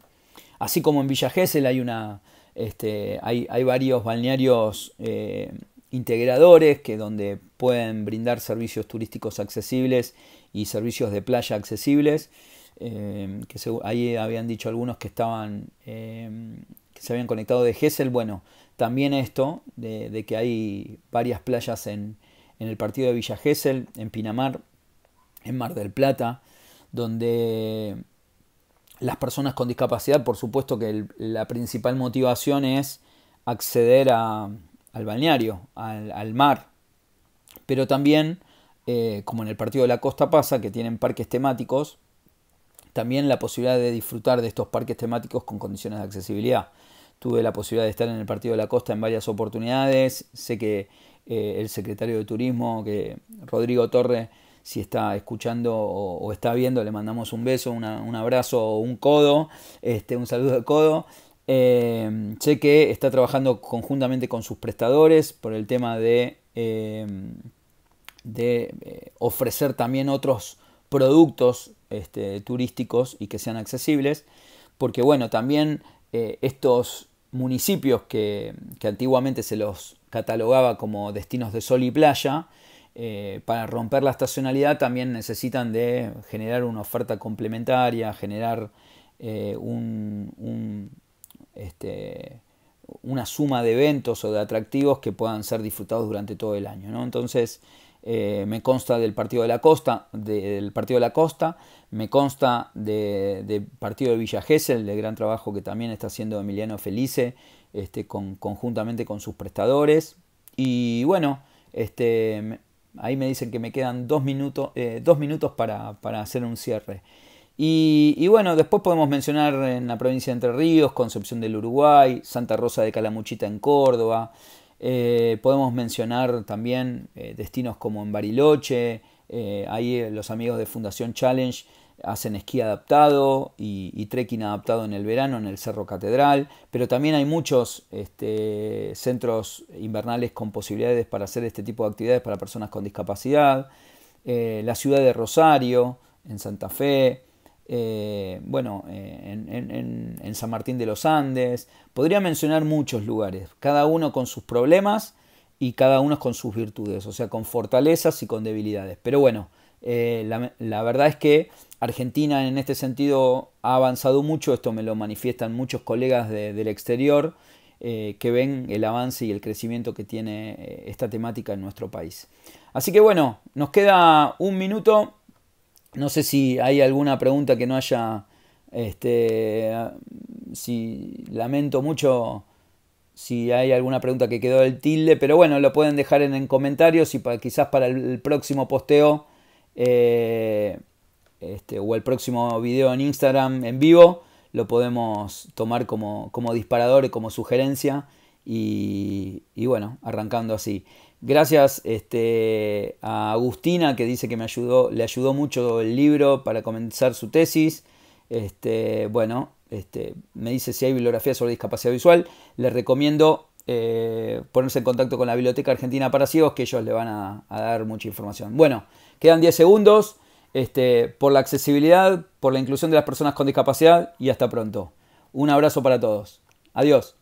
Así como en Villa Gesell hay, una, este, hay, varios balnearios eh, integradores que donde pueden brindar servicios turísticos accesibles y servicios de playa accesibles. Eh, que ahí habían dicho algunos que estaban eh, que se habían conectado de Gesell. Bueno, también esto de, que hay varias playas en, en, el partido de Villa Gesell, en Pinamar, en Mar del Plata, donde las personas con discapacidad, por supuesto que la principal motivación es acceder al balneario, al, mar, pero también, eh, como en el Partido de la Costa pasa, que tienen parques temáticos, también la posibilidad de disfrutar de estos parques temáticos con condiciones de accesibilidad. Tuve la posibilidad de estar en el Partido de la Costa en varias oportunidades, sé que eh, el secretario de Turismo, que Rodrigo Torre, si está escuchando o, está viendo, le mandamos un beso, un abrazo o un codo, este, un saludo de codo. Eh, sé que está trabajando conjuntamente con sus prestadores por el tema de, eh, de eh, ofrecer también otros productos este, turísticos y que sean accesibles, porque bueno, también estos municipios que, antiguamente se los catalogaba como destinos de sol y playa, eh, para romper la estacionalidad también necesitan de generar una oferta complementaria, generar eh, este, una suma de eventos o de atractivos que puedan ser disfrutados durante todo el año. ¿no? Entonces, eh, me consta del partido de la costa, del partido de la costa, me consta del de partido de Villa el del gran trabajo que también está haciendo Emiliano Felice este, conjuntamente con sus prestadores. Y bueno, este, Ahí me dicen que me quedan dos, eh, minutos, minutos para, hacer un cierre. Y, bueno, después podemos mencionar en la provincia de Entre Ríos, Concepción del Uruguay, Santa Rosa de Calamuchita en Córdoba. Eh, podemos mencionar también eh, destinos como en Bariloche. ahí los amigos de Fundación Challenge hacen esquí adaptado y, trekking adaptado en el verano en el Cerro Catedral, pero también hay muchos este, centros invernales con posibilidades para hacer este tipo de actividades para personas con discapacidad, eh, la ciudad de Rosario, en Santa Fe, eh, bueno, eh, en San Martín de los Andes, podría mencionar muchos lugares, cada uno con sus problemas y cada uno con sus virtudes, o sea, con fortalezas y con debilidades, pero bueno, eh, la, verdad es que Argentina en este sentido ha avanzado mucho, esto me lo manifiestan muchos colegas del exterior eh, que ven el avance y el crecimiento que tiene eh, esta temática en nuestro país. Así que bueno, nos queda un minuto. No sé si hay alguna pregunta que no haya, este, si lamento mucho si hay alguna pregunta que quedó del tilde, pero bueno, lo pueden dejar en, comentarios y quizás para el próximo posteo eh, este, o el próximo video en Instagram en vivo, lo podemos tomar como, disparador y como sugerencia. Y, bueno, arrancando así. Gracias este, a Agustina que dice que me ayudó, le ayudó mucho el libro para comenzar su tesis. Este, bueno, este, me dice si hay bibliografía sobre discapacidad visual. Les recomiendo eh, ponerse en contacto con la Biblioteca Argentina para Ciegos, que ellos le van a dar mucha información. Bueno, Quedan 10 segundos este, por la accesibilidad, por la inclusión de las personas con discapacidad y hasta pronto. Un abrazo para todos. Adiós.